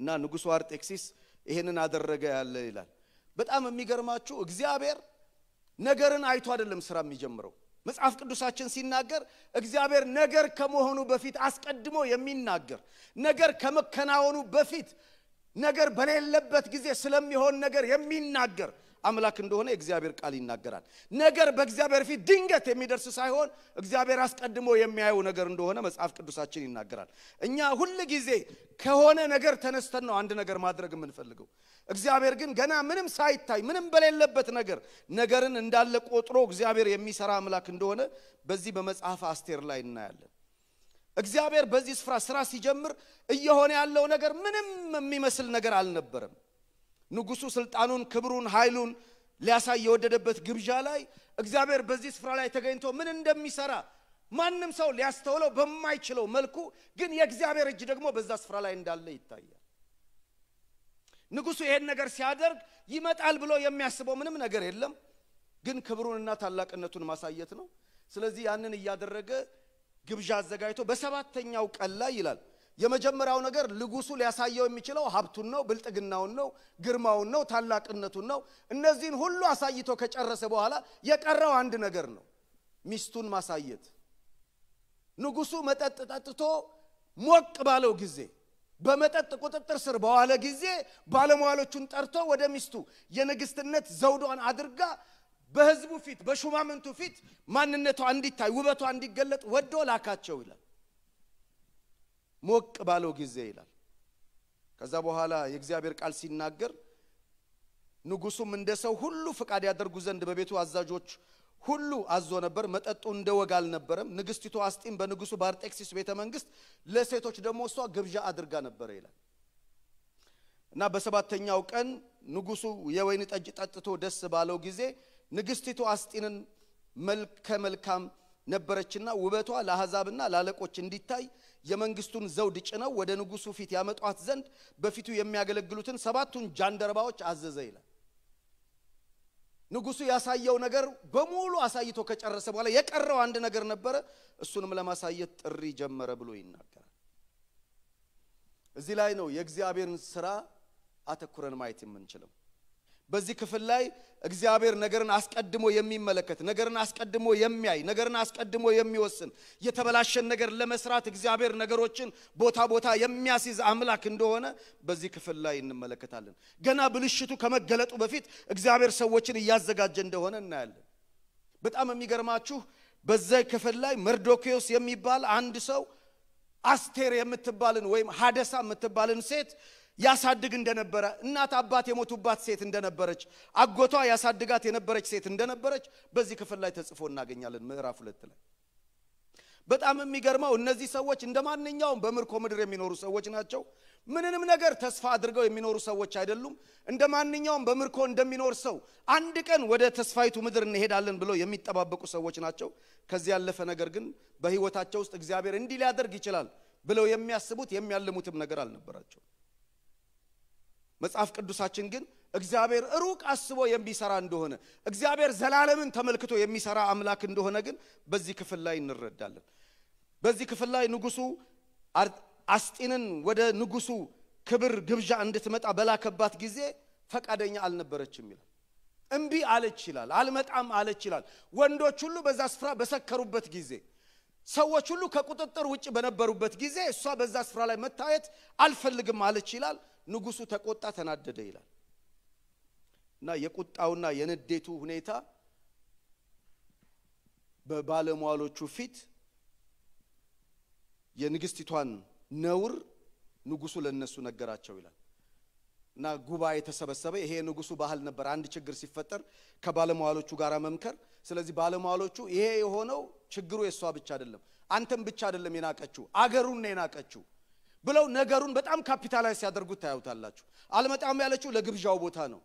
እና ንጉሱ አርጤክሲስ ይህንን አደረገ ያለ ይላል በጣም የሚገርማችሁ እግዚአብሔር ነገርን አይቶ አይደለም ስራ የሚጀምረው መጽሐፍ ቅዱሳችን ሲናገር እግዚአብሔር ነገር ከመሆኑ በፊት አስቀድሞ የሚናገር ነገር ከመከናወኑ በፊት ነገር በሌለበት ጊዜ ስለሚሆን ነገር የሚናገር አምላክ እንደሆነ የእግዚአብሔር ቃል ይናገራል። ነገር በእግዚአብሔር ፊት ድንገት የሚደርስ ሳይሆን እግዚአብሔር አስቀድሞ የሚያየው ነገር እንደሆነ መጽሐፍ ቅዱሳችን ይናገራል። እኛ ሁል ጊዜ ከሆነ ነገር ተነስተን ነው አንድ ነገር ማድረግ የምንፈልገው። እግዚአብሔር ግን ገና ምንም ሳይታይ ምንም በሌለበት ነገር ነገርን እንዳለ ቆጥሮ እግዚአብሔር የሚሰራ አምላክ እንደሆነ በዚህ በመጽሐፍ አስቴር ላይ እናያለን። እግዚአብሔር በዚህ ስፍራ ስራ ሲጀምር እየሆነ ያለው ነገር ምንም የሚመስል ነገር አልነበረም። ንጉሱ ስልጣኑን፣ ክብሩን፣ ኃይሉን ሊያሳይ የወደደበት ግብዣ ላይ እግዚአብሔር በዚህ ስፍራ ላይ ተገኝቶ ምን እንደሚሰራ ማንም ሰው ሊያስተውለው በማይችለው መልኩ ግን የእግዚአብሔር እጅ ደግሞ በዛ ስፍራ ላይ እንዳለ ይታያል። ንጉሱ ይሄን ነገር ሲያደርግ ይመጣል ብሎ የሚያስበው ምንም ነገር የለም፣ ግን ክብሩንና ታላቅነቱን ማሳየት ነው። ስለዚህ ያንን እያደረገ ግብዣ አዘጋጅቶ በሰባተኛው ቀን ላይ ይላል የመጀመሪያው ነገር ንጉሱ ሊያሳየው የሚችለው ሀብቱን ነው፣ ብልጥግናውን ነው፣ ግርማውን ነው፣ ታላቅነቱን ነው። እነዚህን ሁሉ አሳይቶ ከጨረሰ በኋላ የቀረው አንድ ነገር ነው፣ ሚስቱን ማሳየት። ንጉሱ መጠጥ ጠጥቶ ሞቅ ባለው ጊዜ በመጠጥ ቁጥጥር ስር በዋለ ጊዜ ባለሟሎቹን ጠርቶ ወደ ሚስቱ የንግስትነት ዘውዷን አድርጋ በህዝቡ ፊት በሹማምንቱ ፊት ማንነቷ እንዲታይ ውበቷ እንዲገለጥ ወዶ ላካቸው ይላል። ሞቅ ባለው ጊዜ ይላል። ከዛ በኋላ የእግዚአብሔር ቃል ሲናገር ንጉሱም እንደ ሰው ሁሉ ፍቃድ ያደርጉ ዘንድ በቤቱ አዛዦች ሁሉ አዞ ነበር። መጠጡ እንደ ወግ አልነበረም። ንግስቲቱ አስጢም በንጉሱ በአርጤክሲስ ቤተ መንግስት፣ ለሴቶች ደግሞ እሷ ግብዣ አድርጋ ነበረ ይላል እና በሰባተኛው ቀን ንጉሱ የወይን ጠጅ ጠጥቶ ደስ ባለው ጊዜ ንግሥቲቱ አስጢንን መልከ መልካም ነበረችና ውበቷ ለአሕዛብና ለአለቆች እንዲታይ የመንግስቱን ዘውድ ጭነው ወደ ንጉሱ ፊት ያመጧት ዘንድ በፊቱ የሚያገለግሉትን ሰባቱን ጃንደረባዎች አዘዘ ይላል። ንጉሱ ያሳየው ነገር በሙሉ አሳይቶ ከጨረሰ በኋላ የቀረው አንድ ነገር ነበረ። እሱንም ለማሳየት ጥሪ ጀመረ ብሎ ይናገራል። እዚህ ላይ ነው የእግዚአብሔርን ስራ አተኩረን ማየት የምንችለው። በዚህ ክፍል ላይ እግዚአብሔር ነገርን አስቀድሞ የሚመለከት ነገርን አስቀድሞ የሚያይ ነገርን አስቀድሞ የሚወስን የተበላሸን ነገር ለመስራት እግዚአብሔር ነገሮችን ቦታ ቦታ የሚያስይዝ አምላክ እንደሆነ በዚህ ክፍል ላይ እንመለከታለን። ገና ብልሽቱ ከመገለጡ በፊት እግዚአብሔር ሰዎችን እያዘጋጀ እንደሆነ እናያለን። በጣም የሚገርማችሁ በዚህ ክፍል ላይ መርዶኪዎስ የሚባል አንድ ሰው አስቴር የምትባልን ወይም ሀደሳ የምትባልን ሴት ያሳድግ እንደነበረ እናት አባት የሞቱባት ሴት እንደነበረች አጎቷ ያሳድጋት የነበረች ሴት እንደነበረች በዚህ ክፍል ላይ ተጽፎ እናገኛለን ምዕራፍ ሁለት ላይ በጣም የሚገርመው እነዚህ ሰዎች እንደ ማንኛውም በምርኮ ምድር የሚኖሩ ሰዎች ናቸው ምንንም ነገር ተስፋ አድርገው የሚኖሩ ሰዎች አይደሉም እንደ ማንኛውም በምርኮ እንደሚኖር ሰው አንድ ቀን ወደ ተስፋይቱ ምድር እንሄዳለን ብለው የሚጠባበቁ ሰዎች ናቸው ከዚህ ያለፈ ነገር ግን በህይወታቸው ውስጥ እግዚአብሔር እንዲህ ሊያደርግ ይችላል ብለው የሚያስቡት የሚያልሙትም ነገር አልነበራቸው መጽሐፍ ቅዱሳችን ግን እግዚአብሔር ሩቅ አስቦ የሚሰራ እንደሆነ እግዚአብሔር ዘላለምን ተመልክቶ የሚሰራ አምላክ እንደሆነ ግን በዚህ ክፍል ላይ እንረዳለን። በዚህ ክፍል ላይ ንጉሱ አስጢንን ወደ ንጉሱ ክብር ግብዣ እንድትመጣ በላከባት ጊዜ ፈቃደኛ አልነበረችም ይላል። እምቢ አለች ይላል። አልመጣም አለች ይላል። ወንዶች ሁሉ በዛ ስፍራ በሰከሩበት ጊዜ ሰዎች ሁሉ ከቁጥጥር ውጭ በነበሩበት ጊዜ እሷ በዛ ስፍራ ላይ መታየት አልፈልግም አለች ይላል ንጉሱ ተቆጣ ተናደደ ይላል እና የቁጣውና የንዴቱ ሁኔታ በባለሟሎቹ ፊት የንግስቲቷን ነውር ንጉሱ ለነሱ ነገራቸው ይላል እና ጉባኤ ተሰበሰበ ይሄ ንጉሱ ባህል ነበር አንድ ችግር ሲፈጠር ከባለሟሎቹ ጋር መምከር ስለዚህ ባለሟሎቹ ይሄ የሆነው ችግሩ የእሷ ብቻ አይደለም፣ አንተም ብቻ አይደለም የናቀችው፣ አገሩን ነው የናቀችው ብለው ነገሩን በጣም ካፒታላይዝ ሲያደርጉት ታያውታላችሁ። አልመጣም ያለችው ለግብዣው ቦታ ነው።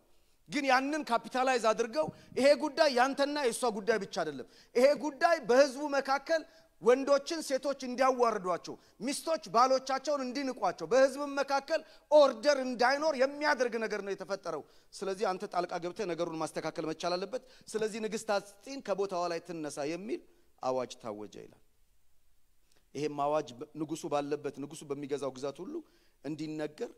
ግን ያንን ካፒታላይዝ አድርገው ይሄ ጉዳይ ያንተና የእሷ ጉዳይ ብቻ አይደለም፣ ይሄ ጉዳይ በህዝቡ መካከል ወንዶችን ሴቶች እንዲያዋርዷቸው፣ ሚስቶች ባሎቻቸውን እንዲንቋቸው፣ በህዝብ መካከል ኦርደር እንዳይኖር የሚያደርግ ነገር ነው የተፈጠረው። ስለዚህ አንተ ጣልቃ ገብተ ነገሩን ማስተካከል መቻል አለበት። ስለዚህ ንግስት አስጢን ከቦታዋ ላይ ትነሳ የሚል አዋጅ ታወጀ ይላል። ይሄም አዋጅ ንጉሱ ባለበት ንጉሱ በሚገዛው ግዛት ሁሉ እንዲነገር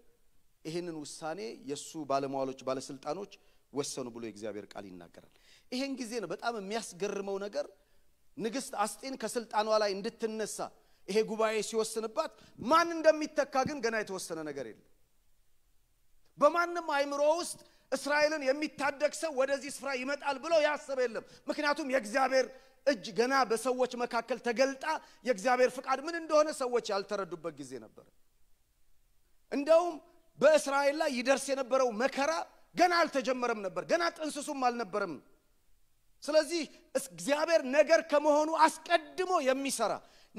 ይህንን ውሳኔ የእሱ ባለመዋሎች ባለስልጣኖች ወሰኑ ብሎ የእግዚአብሔር ቃል ይናገራል። ይሄን ጊዜ ነው በጣም የሚያስገርመው ነገር ንግስት አስጤን ከስልጣኗ ላይ እንድትነሳ ይሄ ጉባኤ ሲወስንባት ማን እንደሚተካ ግን ገና የተወሰነ ነገር የለም። በማንም አይምሮ ውስጥ እስራኤልን የሚታደግ ሰው ወደዚህ ስፍራ ይመጣል ብሎ ያሰበ የለም። ምክንያቱም የእግዚአብሔር እጅ ገና በሰዎች መካከል ተገልጣ የእግዚአብሔር ፍቃድ ምን እንደሆነ ሰዎች ያልተረዱበት ጊዜ ነበር። እንደውም በእስራኤል ላይ ይደርስ የነበረው መከራ ገና አልተጀመረም ነበር። ገና ጥንስሱም አልነበረም። ስለዚህ እግዚአብሔር ነገር ከመሆኑ አስቀድሞ የሚሰራ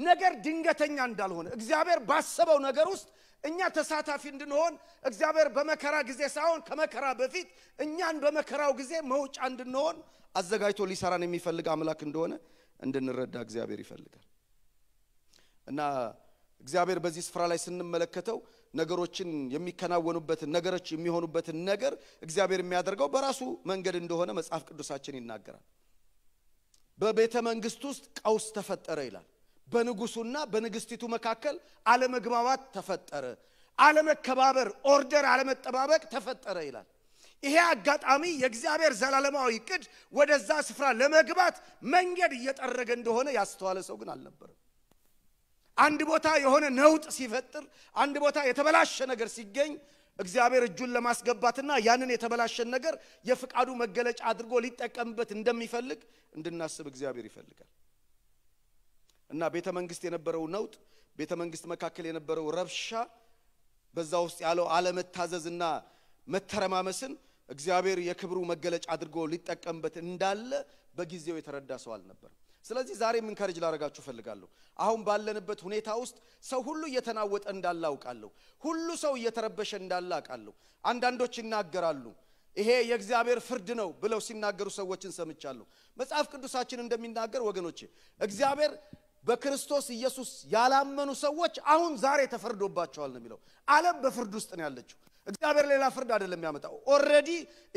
ነገር ድንገተኛ እንዳልሆነ እግዚአብሔር ባሰበው ነገር ውስጥ እኛ ተሳታፊ እንድንሆን እግዚአብሔር በመከራ ጊዜ ሳይሆን ከመከራ በፊት እኛን በመከራው ጊዜ መውጫ እንድንሆን አዘጋጅቶ ሊሰራን የሚፈልግ አምላክ እንደሆነ እንድንረዳ እግዚአብሔር ይፈልጋል እና እግዚአብሔር በዚህ ስፍራ ላይ ስንመለከተው ነገሮችን የሚከናወኑበትን ነገሮች የሚሆኑበትን ነገር እግዚአብሔር የሚያደርገው በራሱ መንገድ እንደሆነ መጽሐፍ ቅዱሳችን ይናገራል። በቤተ መንግስት ውስጥ ቀውስ ተፈጠረ ይላል። በንጉሱና በንግስቲቱ መካከል አለመግባባት ተፈጠረ፣ አለመከባበር፣ ኦርደር አለመጠባበቅ ተፈጠረ ይላል። ይሄ አጋጣሚ የእግዚአብሔር ዘላለማዊ እቅድ ወደዛ ስፍራ ለመግባት መንገድ እየጠረገ እንደሆነ ያስተዋለ ሰው ግን አልነበረም። አንድ ቦታ የሆነ ነውጥ ሲፈጥር፣ አንድ ቦታ የተበላሸ ነገር ሲገኝ እግዚአብሔር እጁን ለማስገባትና ያንን የተበላሸን ነገር የፍቃዱ መገለጫ አድርጎ ሊጠቀምበት እንደሚፈልግ እንድናስብ እግዚአብሔር ይፈልጋል እና ቤተ መንግስት የነበረው ነውጥ፣ ቤተ መንግስት መካከል የነበረው ረብሻ፣ በዛ ውስጥ ያለው አለመታዘዝና መተረማመስን እግዚአብሔር የክብሩ መገለጫ አድርጎ ሊጠቀምበት እንዳለ በጊዜው የተረዳ ሰው አልነበርም። ስለዚህ ዛሬ የምንከርጅ ላደርጋችሁ ፈልጋለሁ አሁን ባለንበት ሁኔታ ውስጥ ሰው ሁሉ እየተናወጠ እንዳለ አውቃለሁ። ሁሉ ሰው እየተረበሸ እንዳለ አውቃለሁ። አንዳንዶች ይናገራሉ ይሄ የእግዚአብሔር ፍርድ ነው ብለው ሲናገሩ ሰዎችን ሰምቻለሁ። መጽሐፍ ቅዱሳችን እንደሚናገር ወገኖቼ እግዚአብሔር በክርስቶስ ኢየሱስ ያላመኑ ሰዎች አሁን ዛሬ ተፈርዶባቸዋል ነው የሚለው። ዓለም በፍርድ ውስጥ ነው ያለችው። እግዚአብሔር ሌላ ፍርድ አይደለም ያመጣው። ኦልሬዲ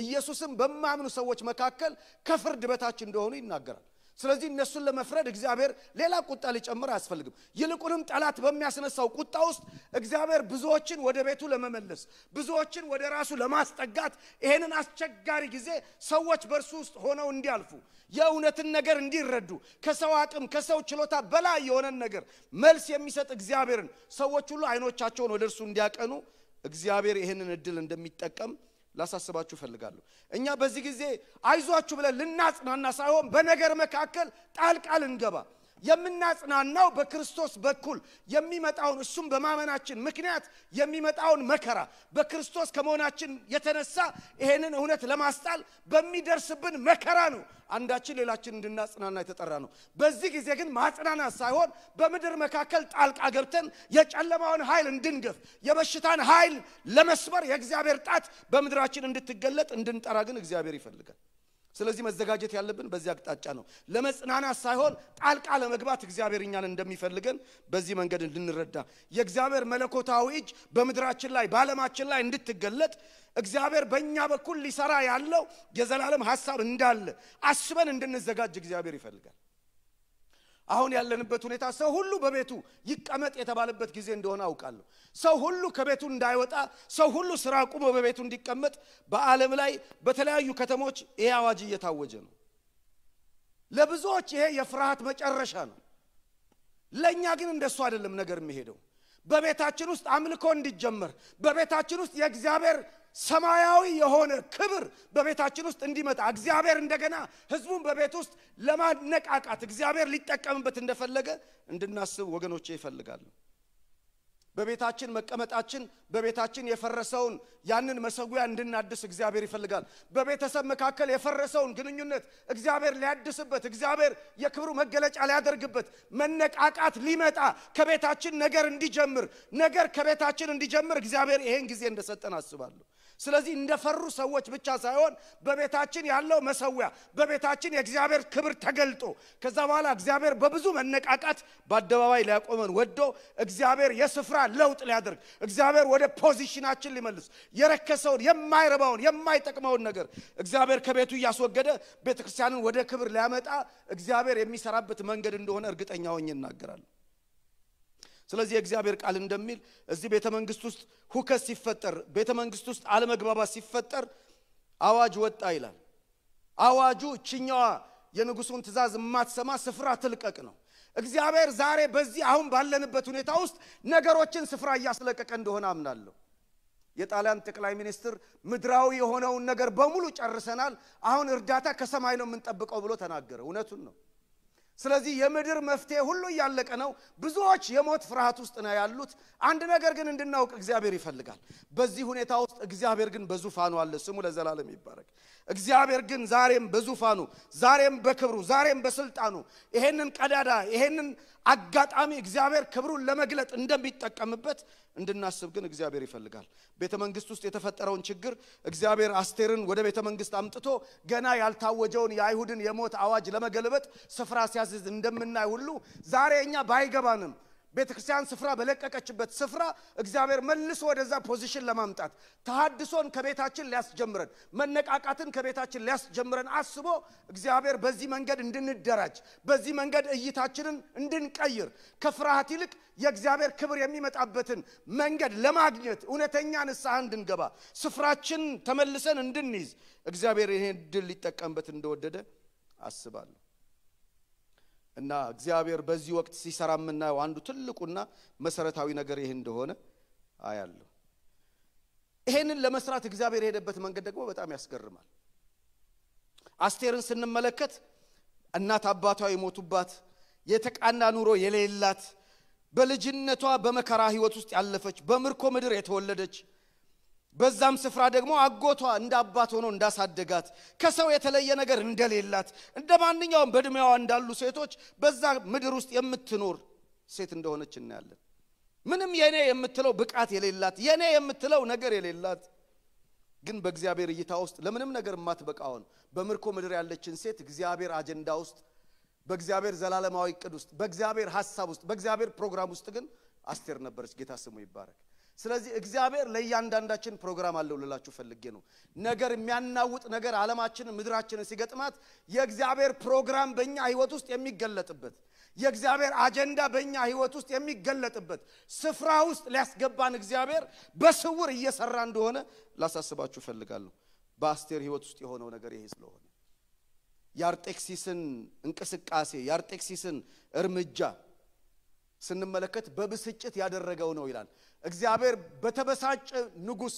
ኢየሱስም በማያምኑ ሰዎች መካከል ከፍርድ በታች እንደሆኑ ይናገራል። ስለዚህ እነሱን ለመፍረድ እግዚአብሔር ሌላ ቁጣ ሊጨምር አያስፈልግም። ይልቁንም ጠላት በሚያስነሳው ቁጣ ውስጥ እግዚአብሔር ብዙዎችን ወደ ቤቱ ለመመለስ ብዙዎችን ወደ ራሱ ለማስጠጋት ይሄንን አስቸጋሪ ጊዜ ሰዎች በእርሱ ውስጥ ሆነው እንዲያልፉ የእውነትን ነገር እንዲረዱ ከሰው አቅም ከሰው ችሎታ በላይ የሆነን ነገር መልስ የሚሰጥ እግዚአብሔርን ሰዎች ሁሉ አይኖቻቸውን ወደ እርሱ እንዲያቀኑ እግዚአብሔር ይህንን እድል እንደሚጠቀም ላሳስባችሁ እፈልጋለሁ። እኛ በዚህ ጊዜ አይዟችሁ ብለን ልናጽናና ሳይሆን በነገር መካከል ጣልቃ ልንገባ የምናጽናናው በክርስቶስ በኩል የሚመጣውን እሱም በማመናችን ምክንያት የሚመጣውን መከራ በክርስቶስ ከመሆናችን የተነሳ ይሄንን እውነት ለማስጣል በሚደርስብን መከራ ነው። አንዳችን ሌላችን እንድናጽናና የተጠራ ነው። በዚህ ጊዜ ግን ማጽናናት ሳይሆን በምድር መካከል ጣልቃ ገብተን የጨለማውን ኃይል እንድንገፍ፣ የበሽታን ኃይል ለመስበር የእግዚአብሔር ጣት በምድራችን እንድትገለጥ እንድንጠራ ግን እግዚአብሔር ይፈልጋል። ስለዚህ መዘጋጀት ያለብን በዚህ አቅጣጫ ነው። ለመጽናናት ሳይሆን ጣልቃ ለመግባት እግዚአብሔር እኛን እንደሚፈልገን በዚህ መንገድ እንድንረዳ የእግዚአብሔር መለኮታዊ እጅ በምድራችን ላይ በዓለማችን ላይ እንድትገለጥ እግዚአብሔር በእኛ በኩል ሊሰራ ያለው የዘላለም ሀሳብ እንዳለ አስበን እንድንዘጋጅ እግዚአብሔር ይፈልጋል። አሁን ያለንበት ሁኔታ ሰው ሁሉ በቤቱ ይቀመጥ የተባለበት ጊዜ እንደሆነ አውቃለሁ። ሰው ሁሉ ከቤቱ እንዳይወጣ፣ ሰው ሁሉ ስራ ቁሞ በቤቱ እንዲቀመጥ በአለም ላይ በተለያዩ ከተሞች ይሄ አዋጅ እየታወጀ ነው። ለብዙዎች ይሄ የፍርሃት መጨረሻ ነው። ለእኛ ግን እንደሱ አይደለም ነገር የሚሄደው በቤታችን ውስጥ አምልኮ እንዲጀመር በቤታችን ውስጥ የእግዚአብሔር ሰማያዊ የሆነ ክብር በቤታችን ውስጥ እንዲመጣ እግዚአብሔር እንደገና ህዝቡን በቤት ውስጥ ለማነቃቃት እግዚአብሔር ሊጠቀምበት እንደፈለገ እንድናስብ ወገኖቼ ይፈልጋለሁ። በቤታችን መቀመጣችን በቤታችን የፈረሰውን ያንን መሰጉያ እንድናድስ እግዚአብሔር ይፈልጋል። በቤተሰብ መካከል የፈረሰውን ግንኙነት እግዚአብሔር ሊያድስበት፣ እግዚአብሔር የክብሩ መገለጫ ሊያደርግበት፣ መነቃቃት ሊመጣ ከቤታችን ነገር እንዲጀምር ነገር ከቤታችን እንዲጀምር እግዚአብሔር ይሄን ጊዜ እንደሰጠን አስባለሁ። ስለዚህ እንደፈሩ ሰዎች ብቻ ሳይሆን በቤታችን ያለው መሰዊያ በቤታችን የእግዚአብሔር ክብር ተገልጦ ከዛ በኋላ እግዚአብሔር በብዙ መነቃቃት በአደባባይ ሊያቆመን ወዶ እግዚአብሔር የስፍራ ለውጥ ሊያደርግ እግዚአብሔር ወደ ፖዚሽናችን ሊመልስ የረከሰውን የማይረባውን የማይጠቅመውን ነገር እግዚአብሔር ከቤቱ እያስወገደ ቤተክርስቲያንን ወደ ክብር ሊያመጣ እግዚአብሔር የሚሰራበት መንገድ እንደሆነ እርግጠኛ ሆኜ እናገራለሁ ስለዚህ የእግዚአብሔር ቃል እንደሚል እዚህ ቤተ መንግስት ውስጥ ሁከት ሲፈጠር፣ ቤተ መንግስት ውስጥ አለመግባባት ሲፈጠር አዋጅ ወጣ ይላል። አዋጁ እችኛዋ የንጉሱን ትእዛዝ የማትሰማ ስፍራ ትልቀቅ ነው። እግዚአብሔር ዛሬ በዚህ አሁን ባለንበት ሁኔታ ውስጥ ነገሮችን ስፍራ እያስለቀቀ እንደሆነ አምናለሁ። የጣሊያን ጠቅላይ ሚኒስትር ምድራዊ የሆነውን ነገር በሙሉ ጨርሰናል፣ አሁን እርዳታ ከሰማይ ነው የምንጠብቀው ብሎ ተናገረ። እውነቱን ነው። ስለዚህ የምድር መፍትሄ ሁሉ እያለቀ ነው። ብዙዎች የሞት ፍርሃት ውስጥ ነው ያሉት። አንድ ነገር ግን እንድናውቅ እግዚአብሔር ይፈልጋል። በዚህ ሁኔታ ውስጥ እግዚአብሔር ግን በዙፋኑ አለ። ስሙ ለዘላለም ይባረክ። እግዚአብሔር ግን ዛሬም በዙፋኑ ዛሬም በክብሩ ዛሬም በስልጣኑ ይሄንን ቀዳዳ ይሄንን አጋጣሚ እግዚአብሔር ክብሩን ለመግለጥ እንደሚጠቀምበት እንድናስብ ግን እግዚአብሔር ይፈልጋል። ቤተ መንግስት ውስጥ የተፈጠረውን ችግር እግዚአብሔር አስቴርን ወደ ቤተ መንግስት አምጥቶ ገና ያልታወጀውን የአይሁድን የሞት አዋጅ ለመገልበጥ ስፍራ ሲያዝዝ እንደምናይ ሁሉ ዛሬ እኛ ባይገባንም ቤተ ክርስቲያን ስፍራ በለቀቀችበት ስፍራ እግዚአብሔር መልሶ ወደዛ ፖዚሽን ለማምጣት ተሃድሶን ከቤታችን ሊያስጀምረን መነቃቃትን ከቤታችን ሊያስጀምረን አስቦ እግዚአብሔር በዚህ መንገድ እንድንደራጅ በዚህ መንገድ እይታችንን እንድንቀይር ከፍርሃት ይልቅ የእግዚአብሔር ክብር የሚመጣበትን መንገድ ለማግኘት እውነተኛ ንስሐ እንድንገባ ስፍራችን ተመልሰን እንድንይዝ እግዚአብሔር ይህን ድል ሊጠቀምበት እንደወደደ አስባለሁ እና እግዚአብሔር በዚህ ወቅት ሲሰራ የምናየው አንዱ ትልቁና መሰረታዊ ነገር ይህ እንደሆነ አያለሁ። ይሄንን ለመስራት እግዚአብሔር የሄደበት መንገድ ደግሞ በጣም ያስገርማል። አስቴርን ስንመለከት እናት አባቷ የሞቱባት የተቃና ኑሮ የሌላት በልጅነቷ በመከራ ህይወት ውስጥ ያለፈች በምርኮ ምድር የተወለደች በዛም ስፍራ ደግሞ አጎቷ እንደ አባት ሆኖ እንዳሳደጋት ከሰው የተለየ ነገር እንደሌላት እንደ ማንኛውም በእድሜዋ እንዳሉ ሴቶች በዛ ምድር ውስጥ የምትኖር ሴት እንደሆነች እናያለን። ምንም የእኔ የምትለው ብቃት የሌላት የእኔ የምትለው ነገር የሌላት ግን በእግዚአብሔር እይታ ውስጥ ለምንም ነገር የማትበቃውን በምርኮ ምድር ያለችን ሴት እግዚአብሔር አጀንዳ ውስጥ በእግዚአብሔር ዘላለማዊ እቅድ ውስጥ በእግዚአብሔር ሀሳብ ውስጥ በእግዚአብሔር ፕሮግራም ውስጥ ግን አስቴር ነበረች። ጌታ ስሙ ይባረክ። ስለዚህ እግዚአብሔር ለእያንዳንዳችን ፕሮግራም አለው ልላችሁ ፈልጌ ነው። ነገር የሚያናውጥ ነገር አለማችንን ምድራችንን ሲገጥማት የእግዚአብሔር ፕሮግራም በእኛ ህይወት ውስጥ የሚገለጥበት የእግዚአብሔር አጀንዳ በእኛ ህይወት ውስጥ የሚገለጥበት ስፍራ ውስጥ ሊያስገባን እግዚአብሔር በስውር እየሰራ እንደሆነ ላሳስባችሁ ፈልጋለሁ። በአስቴር ህይወት ውስጥ የሆነው ነገር ይሄ ስለሆነ የአርጤክሲስን እንቅስቃሴ የአርጤክሲስን እርምጃ ስንመለከት በብስጭት ያደረገው ነው ይላል። እግዚአብሔር በተበሳጨ ንጉስ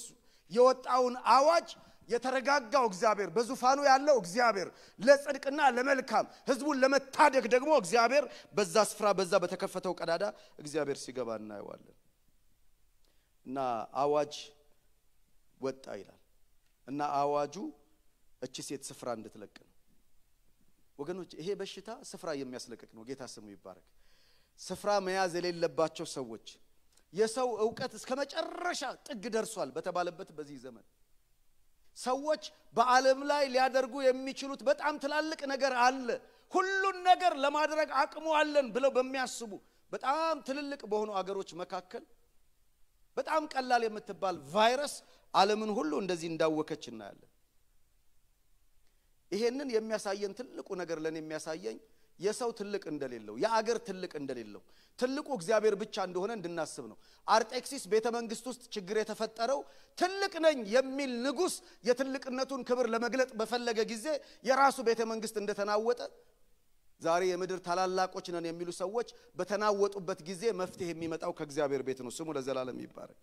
የወጣውን አዋጅ የተረጋጋው እግዚአብሔር በዙፋኑ ያለው እግዚአብሔር ለጽድቅና ለመልካም ህዝቡን ለመታደግ ደግሞ እግዚአብሔር በዛ ስፍራ በዛ በተከፈተው ቀዳዳ እግዚአብሔር ሲገባ እናየዋለን እና አዋጅ ወጣ ይላል እና አዋጁ እቺ ሴት ስፍራ እንድትለቅ ነው ወገኖች ይሄ በሽታ ስፍራ የሚያስለቅቅ ነው ጌታ ስሙ ይባረክ ስፍራ መያዝ የሌለባቸው ሰዎች የሰው እውቀት እስከ መጨረሻ ጥግ ደርሷል በተባለበት በዚህ ዘመን ሰዎች በዓለም ላይ ሊያደርጉ የሚችሉት በጣም ትላልቅ ነገር አለ፣ ሁሉን ነገር ለማድረግ አቅሙ አለን ብለው በሚያስቡ በጣም ትልልቅ በሆኑ አገሮች መካከል በጣም ቀላል የምትባል ቫይረስ አለምን ሁሉ እንደዚህ እንዳወከች እናያለን። ይሄንን የሚያሳየን ትልቁ ነገር ለእኔ የሚያሳየኝ የሰው ትልቅ እንደሌለው የአገር ትልቅ እንደሌለው ትልቁ እግዚአብሔር ብቻ እንደሆነ እንድናስብ ነው። አርጤክሲስ ቤተ መንግስት ውስጥ ችግር የተፈጠረው ትልቅ ነኝ የሚል ንጉስ የትልቅነቱን ክብር ለመግለጥ በፈለገ ጊዜ የራሱ ቤተ መንግስት እንደተናወጠ ዛሬ የምድር ታላላቆች ነን የሚሉ ሰዎች በተናወጡበት ጊዜ መፍትሄ የሚመጣው ከእግዚአብሔር ቤት ነው። ስሙ ለዘላለም ይባረክ።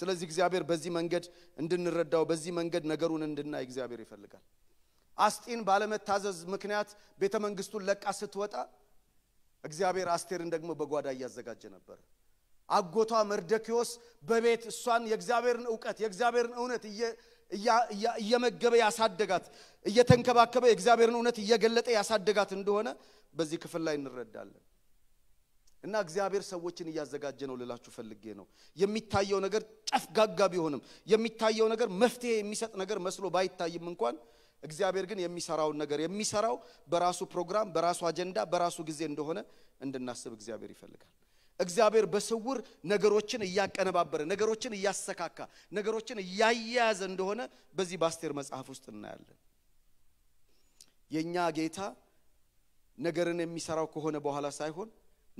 ስለዚህ እግዚአብሔር በዚህ መንገድ እንድንረዳው፣ በዚህ መንገድ ነገሩን እንድናይ እግዚአብሔር ይፈልጋል። አስጢን ባለመታዘዝ ምክንያት ቤተ መንግስቱን ለቃ ስትወጣ እግዚአብሔር አስቴርን ደግሞ በጓዳ እያዘጋጀ ነበር። አጎቷ መርደኪዎስ በቤት እሷን የእግዚአብሔርን እውቀት የእግዚአብሔርን እውነት እየመገበ ያሳደጋት እየተንከባከበ የእግዚአብሔርን እውነት እየገለጠ ያሳደጋት እንደሆነ በዚህ ክፍል ላይ እንረዳለን። እና እግዚአብሔር ሰዎችን እያዘጋጀ ነው ልላችሁ ፈልጌ ነው። የሚታየው ነገር ጨፍጋጋ ቢሆንም የሚታየው ነገር መፍትሄ የሚሰጥ ነገር መስሎ ባይታይም እንኳን እግዚአብሔር ግን የሚሰራውን ነገር የሚሰራው በራሱ ፕሮግራም፣ በራሱ አጀንዳ፣ በራሱ ጊዜ እንደሆነ እንድናስብ እግዚአብሔር ይፈልጋል። እግዚአብሔር በስውር ነገሮችን እያቀነባበረ ነገሮችን እያሰካካ ነገሮችን እያያያዘ እንደሆነ በዚህ በአስቴር መጽሐፍ ውስጥ እናያለን። የእኛ ጌታ ነገርን የሚሰራው ከሆነ በኋላ ሳይሆን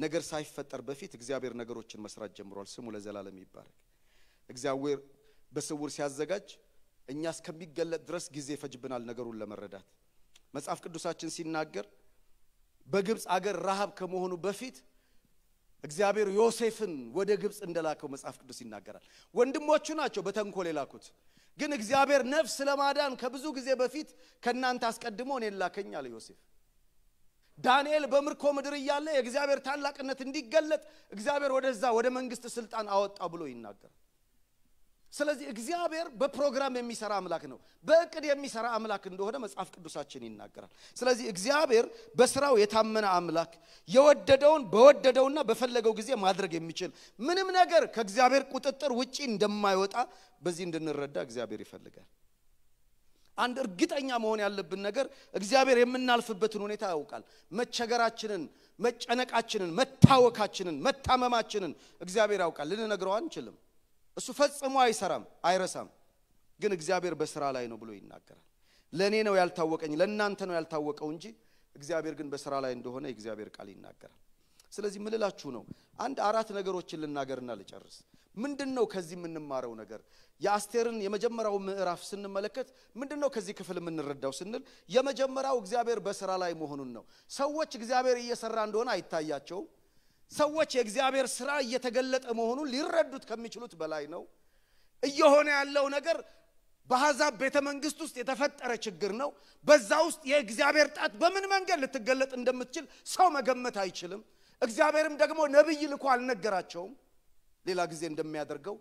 ነገር ሳይፈጠር በፊት እግዚአብሔር ነገሮችን መስራት ጀምሯል። ስሙ ለዘላለም ይባረክ። እግዚአብሔር በስውር ሲያዘጋጅ እኛ እስከሚገለጥ ድረስ ጊዜ ይፈጅብናል ነገሩን ለመረዳት። መጽሐፍ ቅዱሳችን ሲናገር በግብፅ አገር ረሃብ ከመሆኑ በፊት እግዚአብሔር ዮሴፍን ወደ ግብፅ እንደላከው መጽሐፍ ቅዱስ ይናገራል። ወንድሞቹ ናቸው በተንኮል የላኩት፣ ግን እግዚአብሔር ነፍስ ለማዳን ከብዙ ጊዜ በፊት ከእናንተ አስቀድሞ እኔን ላከኝ አለ ዮሴፍ። ዳንኤል በምርኮ ምድር እያለ የእግዚአብሔር ታላቅነት እንዲገለጥ እግዚአብሔር ወደዛ ወደ መንግስት ስልጣን አወጣ ብሎ ይናገራል። ስለዚህ እግዚአብሔር በፕሮግራም የሚሰራ አምላክ ነው። በእቅድ የሚሰራ አምላክ እንደሆነ መጽሐፍ ቅዱሳችን ይናገራል። ስለዚህ እግዚአብሔር በስራው የታመነ አምላክ፣ የወደደውን በወደደውና በፈለገው ጊዜ ማድረግ የሚችል ምንም ነገር ከእግዚአብሔር ቁጥጥር ውጪ እንደማይወጣ በዚህ እንድንረዳ እግዚአብሔር ይፈልጋል። አንድ እርግጠኛ መሆን ያለብን ነገር እግዚአብሔር የምናልፍበትን ሁኔታ ያውቃል። መቸገራችንን፣ መጨነቃችንን፣ መታወካችንን፣ መታመማችንን እግዚአብሔር ያውቃል። ልንነግረው አንችልም። እሱ ፈጽሞ አይሰራም፣ አይረሳም። ግን እግዚአብሔር በስራ ላይ ነው ብሎ ይናገራል። ለእኔ ነው ያልታወቀኝ፣ ለእናንተ ነው ያልታወቀው እንጂ እግዚአብሔር ግን በስራ ላይ እንደሆነ የእግዚአብሔር ቃል ይናገራል። ስለዚህ ምልላችሁ ነው አንድ አራት ነገሮችን ልናገርና ልጨርስ። ምንድን ነው ከዚህ የምንማረው ነገር? የአስቴርን የመጀመሪያው ምዕራፍ ስንመለከት ምንድን ነው ከዚህ ክፍል የምንረዳው ስንል የመጀመሪያው እግዚአብሔር በስራ ላይ መሆኑን ነው። ሰዎች እግዚአብሔር እየሰራ እንደሆነ አይታያቸውም። ሰዎች የእግዚአብሔር ስራ እየተገለጠ መሆኑን ሊረዱት ከሚችሉት በላይ ነው። እየሆነ ያለው ነገር በአሕዛብ ቤተ መንግስት ውስጥ የተፈጠረ ችግር ነው። በዛ ውስጥ የእግዚአብሔር ጣት በምን መንገድ ልትገለጥ እንደምትችል ሰው መገመት አይችልም። እግዚአብሔርም ደግሞ ነቢይ ልኮ አልነገራቸውም፣ ሌላ ጊዜ እንደሚያደርገው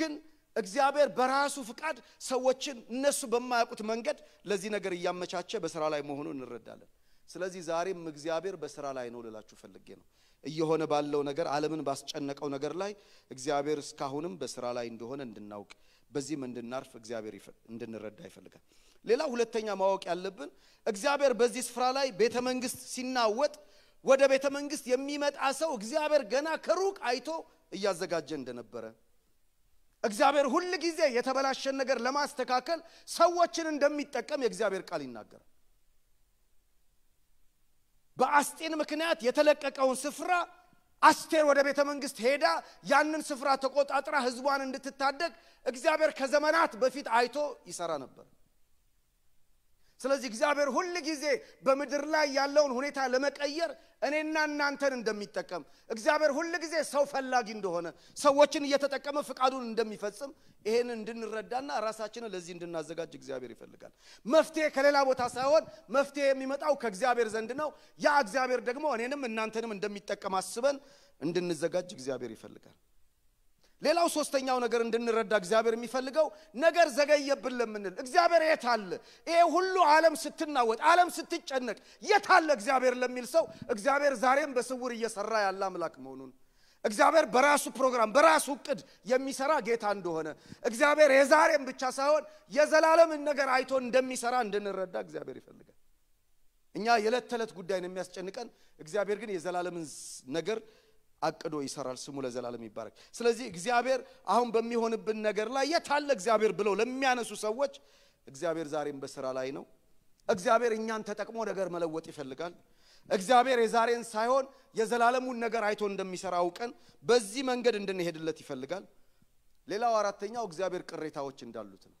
ግን እግዚአብሔር በራሱ ፍቃድ ሰዎችን እነሱ በማያውቁት መንገድ ለዚህ ነገር እያመቻቸ በስራ ላይ መሆኑን እንረዳለን። ስለዚህ ዛሬም እግዚአብሔር በስራ ላይ ነው ልላችሁ ፈልጌ ነው። እየሆነ ባለው ነገር ዓለምን ባስጨነቀው ነገር ላይ እግዚአብሔር እስካሁንም በስራ ላይ እንደሆነ እንድናውቅ በዚህም እንድናርፍ እግዚአብሔር እንድንረዳ ይፈልጋል። ሌላ ሁለተኛ ማወቅ ያለብን እግዚአብሔር በዚህ ስፍራ ላይ ቤተ መንግስት ሲናወጥ ወደ ቤተ መንግስት የሚመጣ ሰው እግዚአብሔር ገና ከሩቅ አይቶ እያዘጋጀ እንደነበረ እግዚአብሔር ሁል ጊዜ የተበላሸን ነገር ለማስተካከል ሰዎችን እንደሚጠቀም የእግዚአብሔር ቃል ይናገራል። በአስጢን ምክንያት የተለቀቀውን ስፍራ አስቴር ወደ ቤተ መንግስት ሄዳ ያንን ስፍራ ተቆጣጥራ ህዝቧን እንድትታደግ እግዚአብሔር ከዘመናት በፊት አይቶ ይሰራ ነበር። ስለዚህ እግዚአብሔር ሁል ጊዜ በምድር ላይ ያለውን ሁኔታ ለመቀየር እኔና እናንተን እንደሚጠቀም እግዚአብሔር ሁል ጊዜ ሰው ፈላጊ እንደሆነ ሰዎችን እየተጠቀመ ፍቃዱን እንደሚፈጽም ይህን እንድንረዳና ራሳችንን ለዚህ እንድናዘጋጅ እግዚአብሔር ይፈልጋል መፍትሄ ከሌላ ቦታ ሳይሆን መፍትሄ የሚመጣው ከእግዚአብሔር ዘንድ ነው ያ እግዚአብሔር ደግሞ እኔንም እናንተንም እንደሚጠቀም አስበን እንድንዘጋጅ እግዚአብሔር ይፈልጋል ሌላው ሶስተኛው ነገር እንድንረዳ እግዚአብሔር የሚፈልገው ነገር ዘገየብን ለምንል እግዚአብሔር የት አለ? ይሄ ሁሉ ዓለም ስትናወጥ፣ ዓለም ስትጨነቅ የት አለ እግዚአብሔር ለሚል ሰው እግዚአብሔር ዛሬም በስውር እየሰራ ያለ አምላክ መሆኑን እግዚአብሔር በራሱ ፕሮግራም በራሱ እቅድ የሚሰራ ጌታ እንደሆነ እግዚአብሔር የዛሬም ብቻ ሳይሆን የዘላለምን ነገር አይቶ እንደሚሰራ እንድንረዳ እግዚአብሔር ይፈልጋል። እኛ የዕለት ተዕለት ጉዳይን የሚያስጨንቀን፣ እግዚአብሔር ግን የዘላለምን ነገር አቅዶ ይሰራል። ስሙ ለዘላለም ይባረክ። ስለዚህ እግዚአብሔር አሁን በሚሆንብን ነገር ላይ የታለ እግዚአብሔር ብለው ለሚያነሱ ሰዎች እግዚአብሔር ዛሬም በስራ ላይ ነው። እግዚአብሔር እኛን ተጠቅሞ ነገር መለወጥ ይፈልጋል። እግዚአብሔር የዛሬን ሳይሆን የዘላለሙን ነገር አይቶ እንደሚሰራ አውቀን በዚህ መንገድ እንድንሄድለት ይፈልጋል። ሌላው አራተኛው እግዚአብሔር ቅሬታዎች እንዳሉት ነው።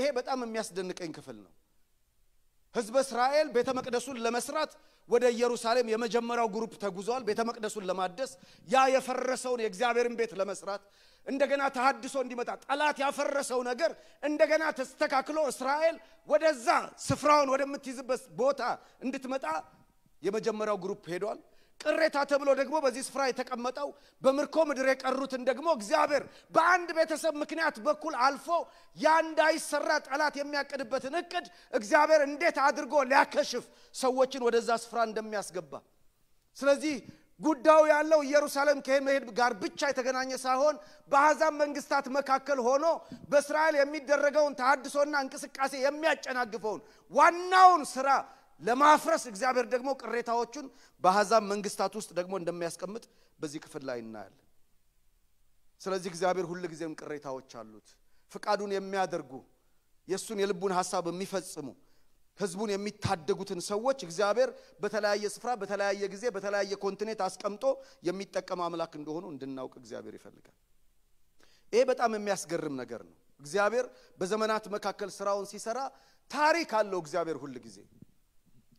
ይሄ በጣም የሚያስደንቀኝ ክፍል ነው። ህዝበ እስራኤል ቤተ መቅደሱን ለመስራት ወደ ኢየሩሳሌም የመጀመሪያው ግሩፕ ተጉዟል። ቤተ መቅደሱን ለማደስ ያ የፈረሰውን የእግዚአብሔርን ቤት ለመስራት እንደገና ተሃድሶ እንዲመጣ ጠላት ያፈረሰው ነገር እንደገና ተስተካክሎ እስራኤል ወደዛ ስፍራውን ወደምትይዝበት ቦታ እንድትመጣ የመጀመሪያው ግሩፕ ሄዷል ቅሬታ ተብሎ ደግሞ በዚህ ስፍራ የተቀመጠው በምርኮ ምድር የቀሩትን ደግሞ እግዚአብሔር በአንድ ቤተሰብ ምክንያት በኩል አልፎ ያ እንዳይሰራ ጠላት የሚያቅድበትን እቅድ እግዚአብሔር እንዴት አድርጎ ሊያከሽፍ ሰዎችን ወደዛ ስፍራ እንደሚያስገባ ስለዚህ ጉዳዩ ያለው ኢየሩሳሌም ከመሄድ ጋር ብቻ የተገናኘ ሳይሆን በአሕዛብ መንግስታት መካከል ሆኖ በእስራኤል የሚደረገውን ተሃድሶና እንቅስቃሴ የሚያጨናግፈውን ዋናውን ስራ ለማፍረስ እግዚአብሔር ደግሞ ቅሬታዎቹን በአሕዛብ መንግስታት ውስጥ ደግሞ እንደሚያስቀምጥ በዚህ ክፍል ላይ እናያለን። ስለዚህ እግዚአብሔር ሁል ጊዜም ቅሬታዎች አሉት። ፍቃዱን የሚያደርጉ የእሱን የልቡን ሀሳብ የሚፈጽሙ ህዝቡን የሚታደጉትን ሰዎች እግዚአብሔር በተለያየ ስፍራ በተለያየ ጊዜ በተለያየ ኮንቲኔት አስቀምጦ የሚጠቀም አምላክ እንደሆኑ እንድናውቅ እግዚአብሔር ይፈልጋል። ይሄ በጣም የሚያስገርም ነገር ነው። እግዚአብሔር በዘመናት መካከል ስራውን ሲሰራ ታሪክ አለው። እግዚአብሔር ሁል ጊዜ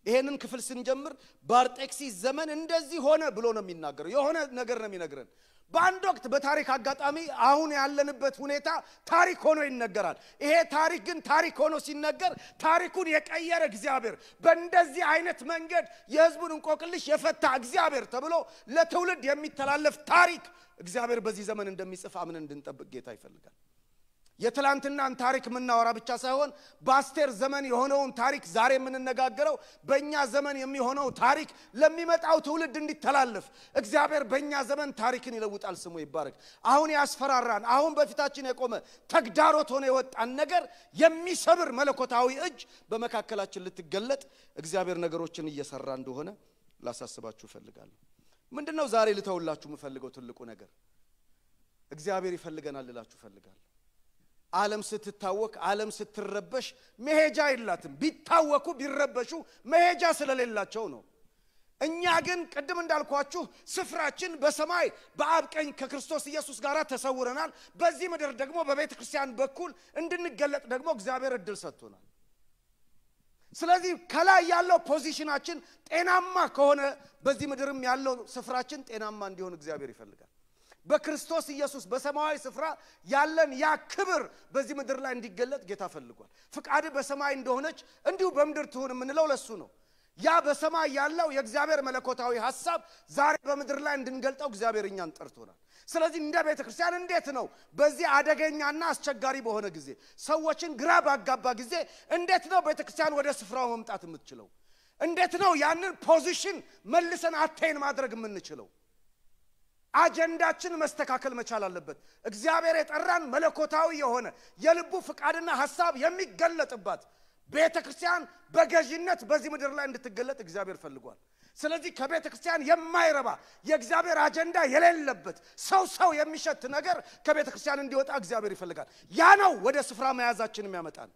ይሄንን ክፍል ስንጀምር ባርጤክሲ ዘመን እንደዚህ ሆነ ብሎ ነው የሚናገረው። የሆነ ነገር ነው የሚነግረን። በአንድ ወቅት በታሪክ አጋጣሚ አሁን ያለንበት ሁኔታ ታሪክ ሆኖ ይነገራል። ይሄ ታሪክ ግን ታሪክ ሆኖ ሲነገር ታሪኩን የቀየረ እግዚአብሔር፣ በእንደዚህ አይነት መንገድ የህዝቡን እንቆቅልሽ የፈታ እግዚአብሔር ተብሎ ለትውልድ የሚተላለፍ ታሪክ እግዚአብሔር በዚህ ዘመን እንደሚጽፍ አምነን እንድንጠብቅ ጌታ ይፈልጋል። የትላንትናን ታሪክ የምናወራ ብቻ ሳይሆን በአስቴር ዘመን የሆነውን ታሪክ ዛሬ የምንነጋገረው በእኛ ዘመን የሚሆነው ታሪክ ለሚመጣው ትውልድ እንዲተላለፍ እግዚአብሔር በእኛ ዘመን ታሪክን ይለውጣል። ስሙ ይባረክ። አሁን ያስፈራራን፣ አሁን በፊታችን የቆመ ተግዳሮት ሆነ የወጣን ነገር የሚሰብር መለኮታዊ እጅ በመካከላችን ልትገለጥ እግዚአብሔር ነገሮችን እየሰራ እንደሆነ ላሳስባችሁ እፈልጋለሁ። ምንድን ነው ዛሬ ልተውላችሁ የምፈልገው ትልቁ ነገር እግዚአብሔር ይፈልገናል ልላችሁ እፈልጋለሁ። ዓለም ስትታወክ ዓለም ስትረበሽ መሄጃ የላትም። ቢታወኩ ቢረበሹ መሄጃ ስለሌላቸው ነው። እኛ ግን ቅድም እንዳልኳችሁ ስፍራችን በሰማይ በአብ ቀኝ ከክርስቶስ ኢየሱስ ጋር ተሰውረናል። በዚህ ምድር ደግሞ በቤተ ክርስቲያን በኩል እንድንገለጥ ደግሞ እግዚአብሔር እድል ሰጥቶናል። ስለዚህ ከላይ ያለው ፖዚሽናችን ጤናማ ከሆነ በዚህ ምድርም ያለው ስፍራችን ጤናማ እንዲሆን እግዚአብሔር ይፈልጋል። በክርስቶስ ኢየሱስ በሰማያዊ ስፍራ ያለን ያ ክብር በዚህ ምድር ላይ እንዲገለጥ ጌታ ፈልጓል። ፍቃድ በሰማይ እንደሆነች እንዲሁ በምድር ትሁን የምንለው ለሱ ነው። ያ በሰማይ ያለው የእግዚአብሔር መለኮታዊ ሀሳብ ዛሬ በምድር ላይ እንድንገልጠው እግዚአብሔር እኛን ጠርቶናል። ስለዚህ እንደ ቤተ ክርስቲያን እንዴት ነው በዚህ አደገኛና አስቸጋሪ በሆነ ጊዜ ሰዎችን ግራ ባጋባ ጊዜ እንዴት ነው ቤተ ክርስቲያን ወደ ስፍራው መምጣት የምትችለው? እንዴት ነው ያንን ፖዚሽን መልሰን አቴን ማድረግ የምንችለው? አጀንዳችን መስተካከል መቻል አለበት። እግዚአብሔር የጠራን መለኮታዊ የሆነ የልቡ ፍቃድና ሀሳብ የሚገለጥባት ቤተ ክርስቲያን በገዢነት በዚህ ምድር ላይ እንድትገለጥ እግዚአብሔር ፈልጓል። ስለዚህ ከቤተ ክርስቲያን የማይረባ የእግዚአብሔር አጀንዳ የሌለበት ሰው ሰው የሚሸት ነገር ከቤተ ክርስቲያን እንዲወጣ እግዚአብሔር ይፈልጋል። ያ ነው ወደ ስፍራ መያዛችን የሚያመጣን።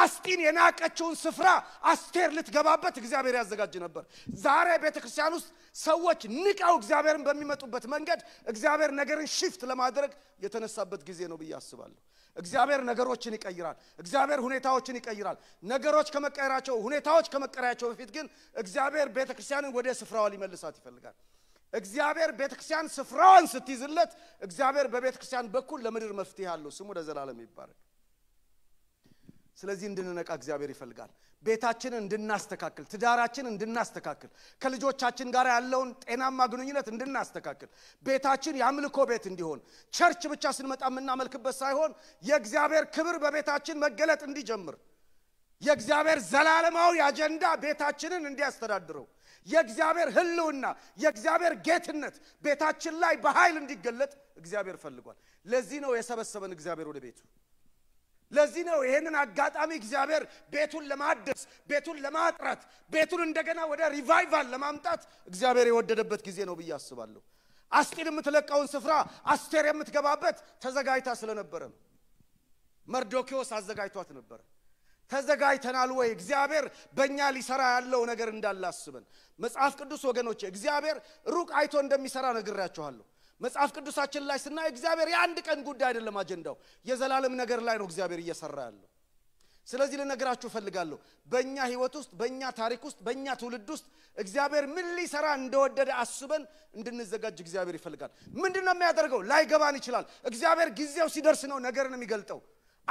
አስጢን የናቀችውን ስፍራ አስቴር ልትገባበት እግዚአብሔር ያዘጋጅ ነበር። ዛሬ ቤተ ክርስቲያን ውስጥ ሰዎች ንቀው እግዚአብሔርን በሚመጡበት መንገድ እግዚአብሔር ነገርን ሽፍት ለማድረግ የተነሳበት ጊዜ ነው ብዬ አስባለሁ። እግዚአብሔር ነገሮችን ይቀይራል። እግዚአብሔር ሁኔታዎችን ይቀይራል። ነገሮች ከመቀየራቸው ሁኔታዎች ከመቀየራቸው በፊት ግን እግዚአብሔር ቤተ ክርስቲያንን ወደ ስፍራዋ ሊመልሳት ይፈልጋል። እግዚአብሔር ቤተ ክርስቲያን ስፍራዋን ስትይዝለት እግዚአብሔር በቤተ ክርስቲያን በኩል ለምድር መፍትሄ አለው። ስሙ ለዘላለም ይባረክ። ስለዚህ እንድንነቃ እግዚአብሔር ይፈልጋል። ቤታችን እንድናስተካክል፣ ትዳራችን እንድናስተካክል፣ ከልጆቻችን ጋር ያለውን ጤናማ ግንኙነት እንድናስተካክል፣ ቤታችን የአምልኮ ቤት እንዲሆን፣ ቸርች ብቻ ስንመጣ የምናመልክበት ሳይሆን የእግዚአብሔር ክብር በቤታችን መገለጥ እንዲጀምር፣ የእግዚአብሔር ዘላለማዊ አጀንዳ ቤታችንን እንዲያስተዳድረው፣ የእግዚአብሔር ህልውና የእግዚአብሔር ጌትነት ቤታችን ላይ በኃይል እንዲገለጥ እግዚአብሔር ፈልጓል። ለዚህ ነው የሰበሰበን እግዚአብሔር ወደ ቤቱ ለዚህ ነው ይሄንን አጋጣሚ እግዚአብሔር ቤቱን ለማደስ ቤቱን ለማጥራት ቤቱን እንደገና ወደ ሪቫይቫል ለማምጣት እግዚአብሔር የወደደበት ጊዜ ነው ብዬ አስባለሁ። አስጢን የምትለቀውን ስፍራ አስቴር የምትገባበት ተዘጋጅታ ስለነበረ ነው። መርዶኪዎስ አዘጋጅቷት ነበረ። ተዘጋጅተናል ወይ? እግዚአብሔር በእኛ ሊሰራ ያለው ነገር እንዳለ መጽሐፍ ቅዱስ ወገኖች እግዚአብሔር ሩቅ አይቶ እንደሚሰራ ነግሬያችኋለሁ መጽሐፍ ቅዱሳችን ላይ ስና እግዚአብሔር የአንድ ቀን ጉዳይ አይደለም አጀንዳው የዘላለም ነገር ላይ ነው እግዚአብሔር እየሰራ ያለው ስለዚህ ልነግራችሁ እፈልጋለሁ በእኛ ህይወት ውስጥ በእኛ ታሪክ ውስጥ በእኛ ትውልድ ውስጥ እግዚአብሔር ምን ሊሰራ እንደወደደ አስበን እንድንዘጋጅ እግዚአብሔር ይፈልጋል ምንድን ነው የሚያደርገው ላይገባን ይችላል እግዚአብሔር ጊዜው ሲደርስ ነው ነገርን የሚገልጠው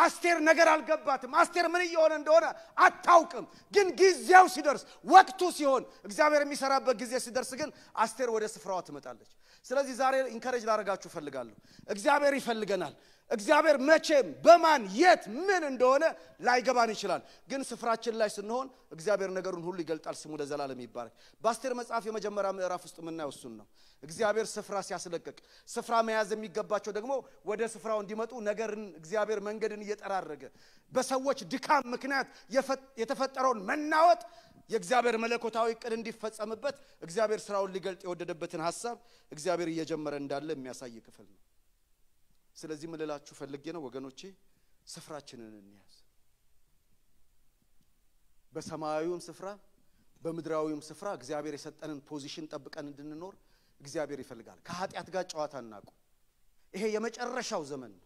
አስቴር ነገር አልገባትም አስቴር ምን እየሆነ እንደሆነ አታውቅም ግን ጊዜው ሲደርስ ወቅቱ ሲሆን እግዚአብሔር የሚሰራበት ጊዜ ሲደርስ ግን አስቴር ወደ ስፍራዋ ትመጣለች ስለዚህ ዛሬ ኢንከሬጅ ላደርጋችሁ ፈልጋለሁ እግዚአብሔር ይፈልገናል። እግዚአብሔር መቼም በማን የት ምን እንደሆነ ላይገባን ይችላል። ግን ስፍራችን ላይ ስንሆን እግዚአብሔር ነገሩን ሁሉ ይገልጣል። ስሙ ለዘላለም ይባረክ። በአስቴር መጽሐፍ የመጀመሪያ ምዕራፍ ውስጥ የምናየው እሱን ነው። እግዚአብሔር ስፍራ ሲያስለቅቅ፣ ስፍራ መያዝ የሚገባቸው ደግሞ ወደ ስፍራው እንዲመጡ ነገርን እግዚአብሔር መንገድን እየጠራረገ በሰዎች ድካም ምክንያት የተፈጠረውን መናወጥ የእግዚአብሔር መለኮታዊ ቅድ እንዲፈጸምበት እግዚአብሔር ስራውን ሊገልጥ የወደደበትን ሀሳብ እግዚአብሔር እየጀመረ እንዳለ የሚያሳይ ክፍል ነው። ስለዚህ ምልላችሁ ፈልጌ ነው ወገኖቼ፣ ስፍራችንን እንያዝ። በሰማያዊውም ስፍራ በምድራዊውም ስፍራ እግዚአብሔር የሰጠንን ፖዚሽን ጠብቀን እንድንኖር እግዚአብሔር ይፈልጋል። ከኃጢአት ጋር ጨዋታ እናቁ። ይሄ የመጨረሻው ዘመን ነው።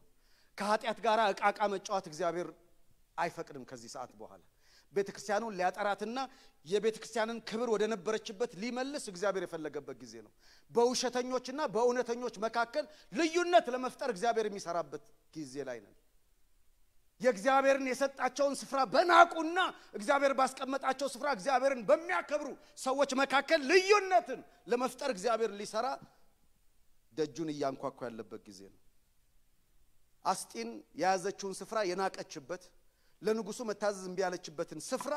ከኃጢአት ጋር እቃቃ መጫወት እግዚአብሔር አይፈቅድም ከዚህ ሰዓት በኋላ ቤተ ክርስቲያኑን ሊያጠራትና የቤተ ክርስቲያንን ክብር ወደ ነበረችበት ሊመልስ እግዚአብሔር የፈለገበት ጊዜ ነው። በውሸተኞችና በእውነተኞች መካከል ልዩነት ለመፍጠር እግዚአብሔር የሚሰራበት ጊዜ ላይ ነን። የእግዚአብሔርን የሰጣቸውን ስፍራ በናቁና እግዚአብሔር ባስቀመጣቸው ስፍራ እግዚአብሔርን በሚያከብሩ ሰዎች መካከል ልዩነትን ለመፍጠር እግዚአብሔር ሊሰራ ደጁን እያንኳኳ ያለበት ጊዜ ነው። አስጢን የያዘችውን ስፍራ የናቀችበት ለንጉሱ መታዘዝ እምቢ ያለችበትን ስፍራ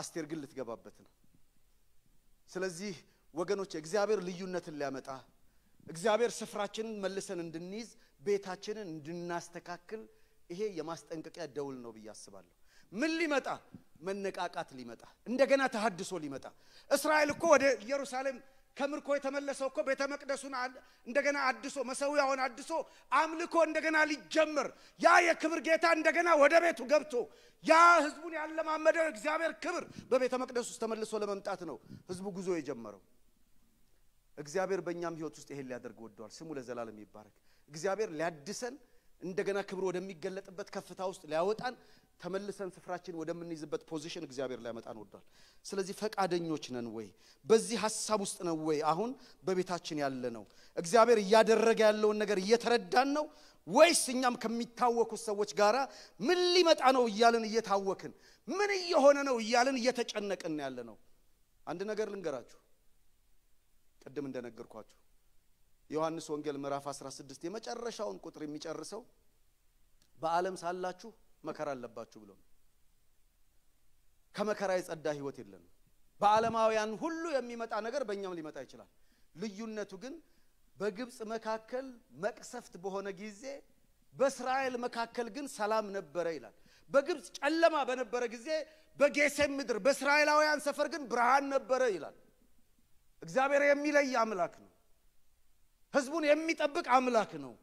አስቴር ግን ልትገባበት ነው። ስለዚህ ወገኖች እግዚአብሔር ልዩነትን ሊያመጣ እግዚአብሔር ስፍራችንን መልሰን እንድንይዝ ቤታችንን እንድናስተካክል ይሄ የማስጠንቀቂያ ደውል ነው ብዬ አስባለሁ። ምን ሊመጣ? መነቃቃት ሊመጣ፣ እንደገና ተሃድሶ ሊመጣ። እስራኤል እኮ ወደ ኢየሩሳሌም ከምርኮ የተመለሰው እኮ ቤተ መቅደሱን እንደገና አድሶ መሰዊያውን አድሶ አምልኮ እንደገና ሊጀምር ያ የክብር ጌታ እንደገና ወደ ቤቱ ገብቶ ያ ህዝቡን ያለማመደው እግዚአብሔር ክብር በቤተ መቅደስ ውስጥ ተመልሶ ለመምጣት ነው ህዝቡ ጉዞ የጀመረው። እግዚአብሔር በእኛም ህይወት ውስጥ ይሄን ሊያደርግ ወደዋል። ስሙ ለዘላለም ይባረክ። እግዚአብሔር ሊያድሰን እንደገና ክብሩ ወደሚገለጥበት ከፍታ ውስጥ ሊያወጣን ተመልሰን ስፍራችን ወደምንይዝበት ፖዚሽን እግዚአብሔር ሊያመጣን ወዷል። ስለዚህ ፈቃደኞች ነን ወይ? በዚህ ሀሳብ ውስጥ ነው ወይ አሁን በቤታችን ያለ ነው? እግዚአብሔር እያደረገ ያለውን ነገር እየተረዳን ነው ወይስ እኛም ከሚታወኩት ሰዎች ጋራ ምን ሊመጣ ነው እያልን እየታወክን፣ ምን እየሆነ ነው እያልን እየተጨነቅን ያለ ነው? አንድ ነገር ልንገራችሁ፣ ቅድም እንደነገርኳችሁ ዮሐንስ ወንጌል ምዕራፍ 16 የመጨረሻውን ቁጥር የሚጨርሰው በዓለም ሳላችሁ መከራ አለባችሁ ብሎ ከመከራ የጸዳ ህይወት የለም። በዓለማውያን ሁሉ የሚመጣ ነገር በእኛም ሊመጣ ይችላል። ልዩነቱ ግን በግብፅ መካከል መቅሰፍት በሆነ ጊዜ በእስራኤል መካከል ግን ሰላም ነበረ ይላል። በግብፅ ጨለማ በነበረ ጊዜ በጌሴም ምድር በእስራኤላውያን ሰፈር ግን ብርሃን ነበረ ይላል። እግዚአብሔር የሚለይ አምላክ ነው። ህዝቡን የሚጠብቅ አምላክ ነው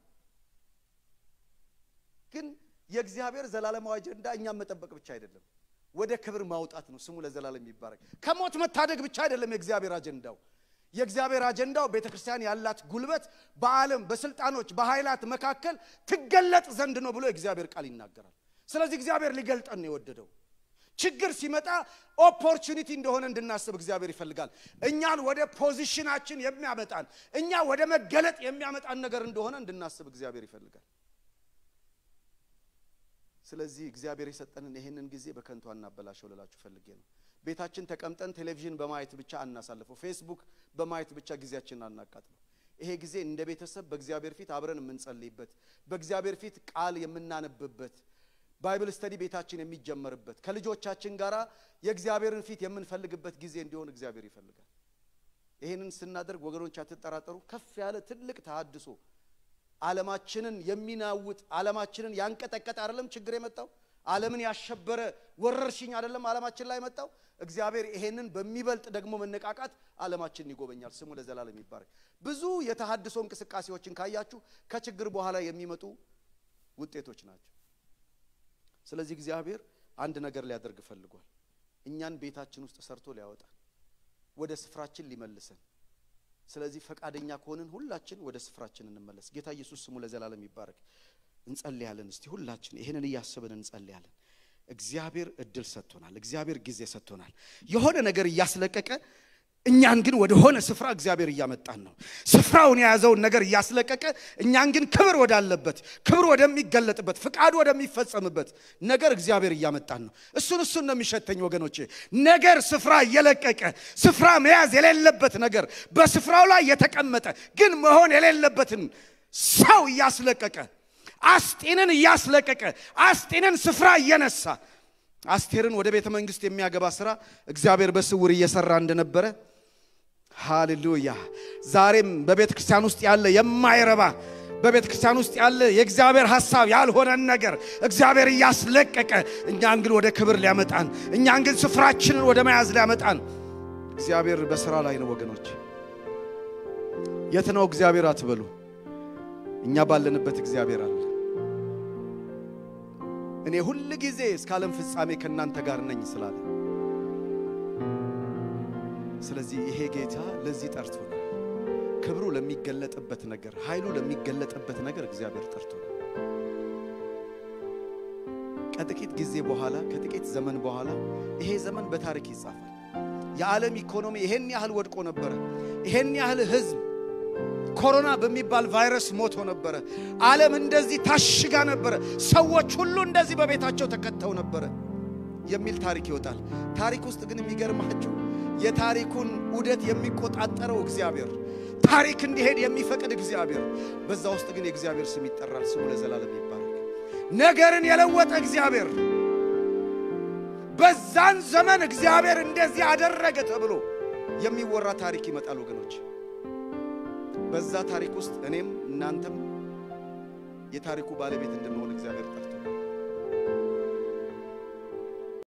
ግን የእግዚአብሔር ዘላለማዊ አጀንዳ እኛም መጠበቅ ብቻ አይደለም ወደ ክብር ማውጣት ነው ስሙ ለዘላለም ይባረክ ከሞት መታደግ ብቻ አይደለም የእግዚአብሔር አጀንዳው የእግዚአብሔር አጀንዳው ቤተ ክርስቲያን ያላት ጉልበት በዓለም በስልጣኖች በኃይላት መካከል ትገለጥ ዘንድ ነው ብሎ የእግዚአብሔር ቃል ይናገራል ስለዚህ እግዚአብሔር ሊገልጠን ነው የወደደው ችግር ሲመጣ ኦፖርቹኒቲ እንደሆነ እንድናስብ እግዚአብሔር ይፈልጋል። እኛን ወደ ፖዚሽናችን የሚያመጣን እኛ ወደ መገለጥ የሚያመጣን ነገር እንደሆነ እንድናስብ እግዚአብሔር ይፈልጋል። ስለዚህ እግዚአብሔር የሰጠንን ይህንን ጊዜ በከንቱ አናበላሸው ልላችሁ ፈልጌ ነው። ቤታችን ተቀምጠን ቴሌቪዥን በማየት ብቻ አናሳልፈው፣ ፌስቡክ በማየት ብቻ ጊዜያችንን አናቃጥለው። ይሄ ጊዜ እንደ ቤተሰብ በእግዚአብሔር ፊት አብረን የምንጸልይበት፣ በእግዚአብሔር ፊት ቃል የምናነብበት ባይብል ስተዲ ቤታችን የሚጀመርበት ከልጆቻችን ጋር የእግዚአብሔርን ፊት የምንፈልግበት ጊዜ እንዲሆን እግዚአብሔር ይፈልጋል። ይህንን ስናደርግ ወገኖች አትጠራጠሩ፣ ከፍ ያለ ትልቅ ተሃድሶ አለማችንን የሚናውጥ አለማችንን ያንቀጠቀጠ አይደለም ችግር የመጣው አለምን ያሸበረ ወረርሽኝ አይደለም አለማችን ላይ መጣው። እግዚአብሔር ይሄንን በሚበልጥ ደግሞ መነቃቃት አለማችንን ይጎበኛል። ስሙ ለዘላለም ይባረክ። ብዙ የተሃድሶ እንቅስቃሴዎችን ካያችሁ ከችግር በኋላ የሚመጡ ውጤቶች ናቸው። ስለዚህ እግዚአብሔር አንድ ነገር ሊያደርግ ፈልጓል። እኛን ቤታችን ውስጥ ሰርቶ ሊያወጣን፣ ወደ ስፍራችን ሊመልሰን። ስለዚህ ፈቃደኛ ከሆንን ሁላችን ወደ ስፍራችን እንመለስ። ጌታ ኢየሱስ ስሙ ለዘላለም ይባረክ። እንጸልያለን። እስቲ ሁላችን ይህንን እያሰብን እንጸልያለን። እግዚአብሔር እድል ሰጥቶናል። እግዚአብሔር ጊዜ ሰጥቶናል። የሆነ ነገር እያስለቀቀ እኛን ግን ወደሆነ ስፍራ እግዚአብሔር እያመጣን ነው። ስፍራውን የያዘውን ነገር እያስለቀቀ እኛን ግን ክብር ወዳለበት፣ ክብር ወደሚገለጥበት፣ ፍቃድ ወደሚፈጸምበት ነገር እግዚአብሔር እያመጣን ነው። እሱን እሱን ነው የሚሸተኝ ወገኖቼ። ነገር ስፍራ እየለቀቀ ስፍራ መያዝ የሌለበት ነገር በስፍራው ላይ የተቀመጠ ግን መሆን የሌለበትን ሰው እያስለቀቀ፣ አስጢንን እያስለቀቀ፣ አስጢንን ስፍራ እየነሳ አስቴርን ወደ ቤተ መንግስት የሚያገባ ስራ እግዚአብሔር በስውር እየሰራ እንደነበረ ሃሌሉያ። ዛሬም በቤተ ክርስቲያን ውስጥ ያለ የማይረባ በቤተ ክርስቲያን ውስጥ ያለ የእግዚአብሔር ሐሳብ ያልሆነን ነገር እግዚአብሔር እያስለቀቀ እኛን ግን ወደ ክብር ሊያመጣን እኛን ግን ስፍራችንን ወደ መያዝ ሊያመጣን እግዚአብሔር በሥራ ላይ ነው ወገኖች። የት ነው እግዚአብሔር አትበሉ። እኛ ባለንበት እግዚአብሔር አለ። እኔ ሁል ጊዜ እስከ ዓለም ፍጻሜ ከእናንተ ጋር ነኝ ስላለ፣ ስለዚህ ይሄ ጌታ ለዚህ ጠርቶ ክብሩ ለሚገለጥበት ነገር፣ ኃይሉ ለሚገለጥበት ነገር እግዚአብሔር ጠርቶ ከጥቂት ጊዜ በኋላ ከጥቂት ዘመን በኋላ ይሄ ዘመን በታሪክ ይጻፋል። የዓለም ኢኮኖሚ ይሄን ያህል ወድቆ ነበረ። ይሄን ያህል ህዝብ ኮሮና በሚባል ቫይረስ ሞቶ ነበረ። ዓለም እንደዚህ ታሽጋ ነበረ። ሰዎች ሁሉ እንደዚህ በቤታቸው ተከተው ነበረ የሚል ታሪክ ይወጣል። ታሪክ ውስጥ ግን የሚገርማችሁ የታሪኩን ዑደት የሚቆጣጠረው እግዚአብሔር፣ ታሪክ እንዲሄድ የሚፈቅድ እግዚአብሔር፣ በዛ ውስጥ ግን የእግዚአብሔር ስም ይጠራል። ስሙ ለዘላለም ይባላል። ነገርን የለወጠ እግዚአብሔር በዛን ዘመን እግዚአብሔር እንደዚህ አደረገ ተብሎ የሚወራ ታሪክ ይመጣል ወገኖች። በዛ ታሪክ ውስጥ እኔም እናንተም የታሪኩ ባለቤት እንድንሆን እግዚአብሔር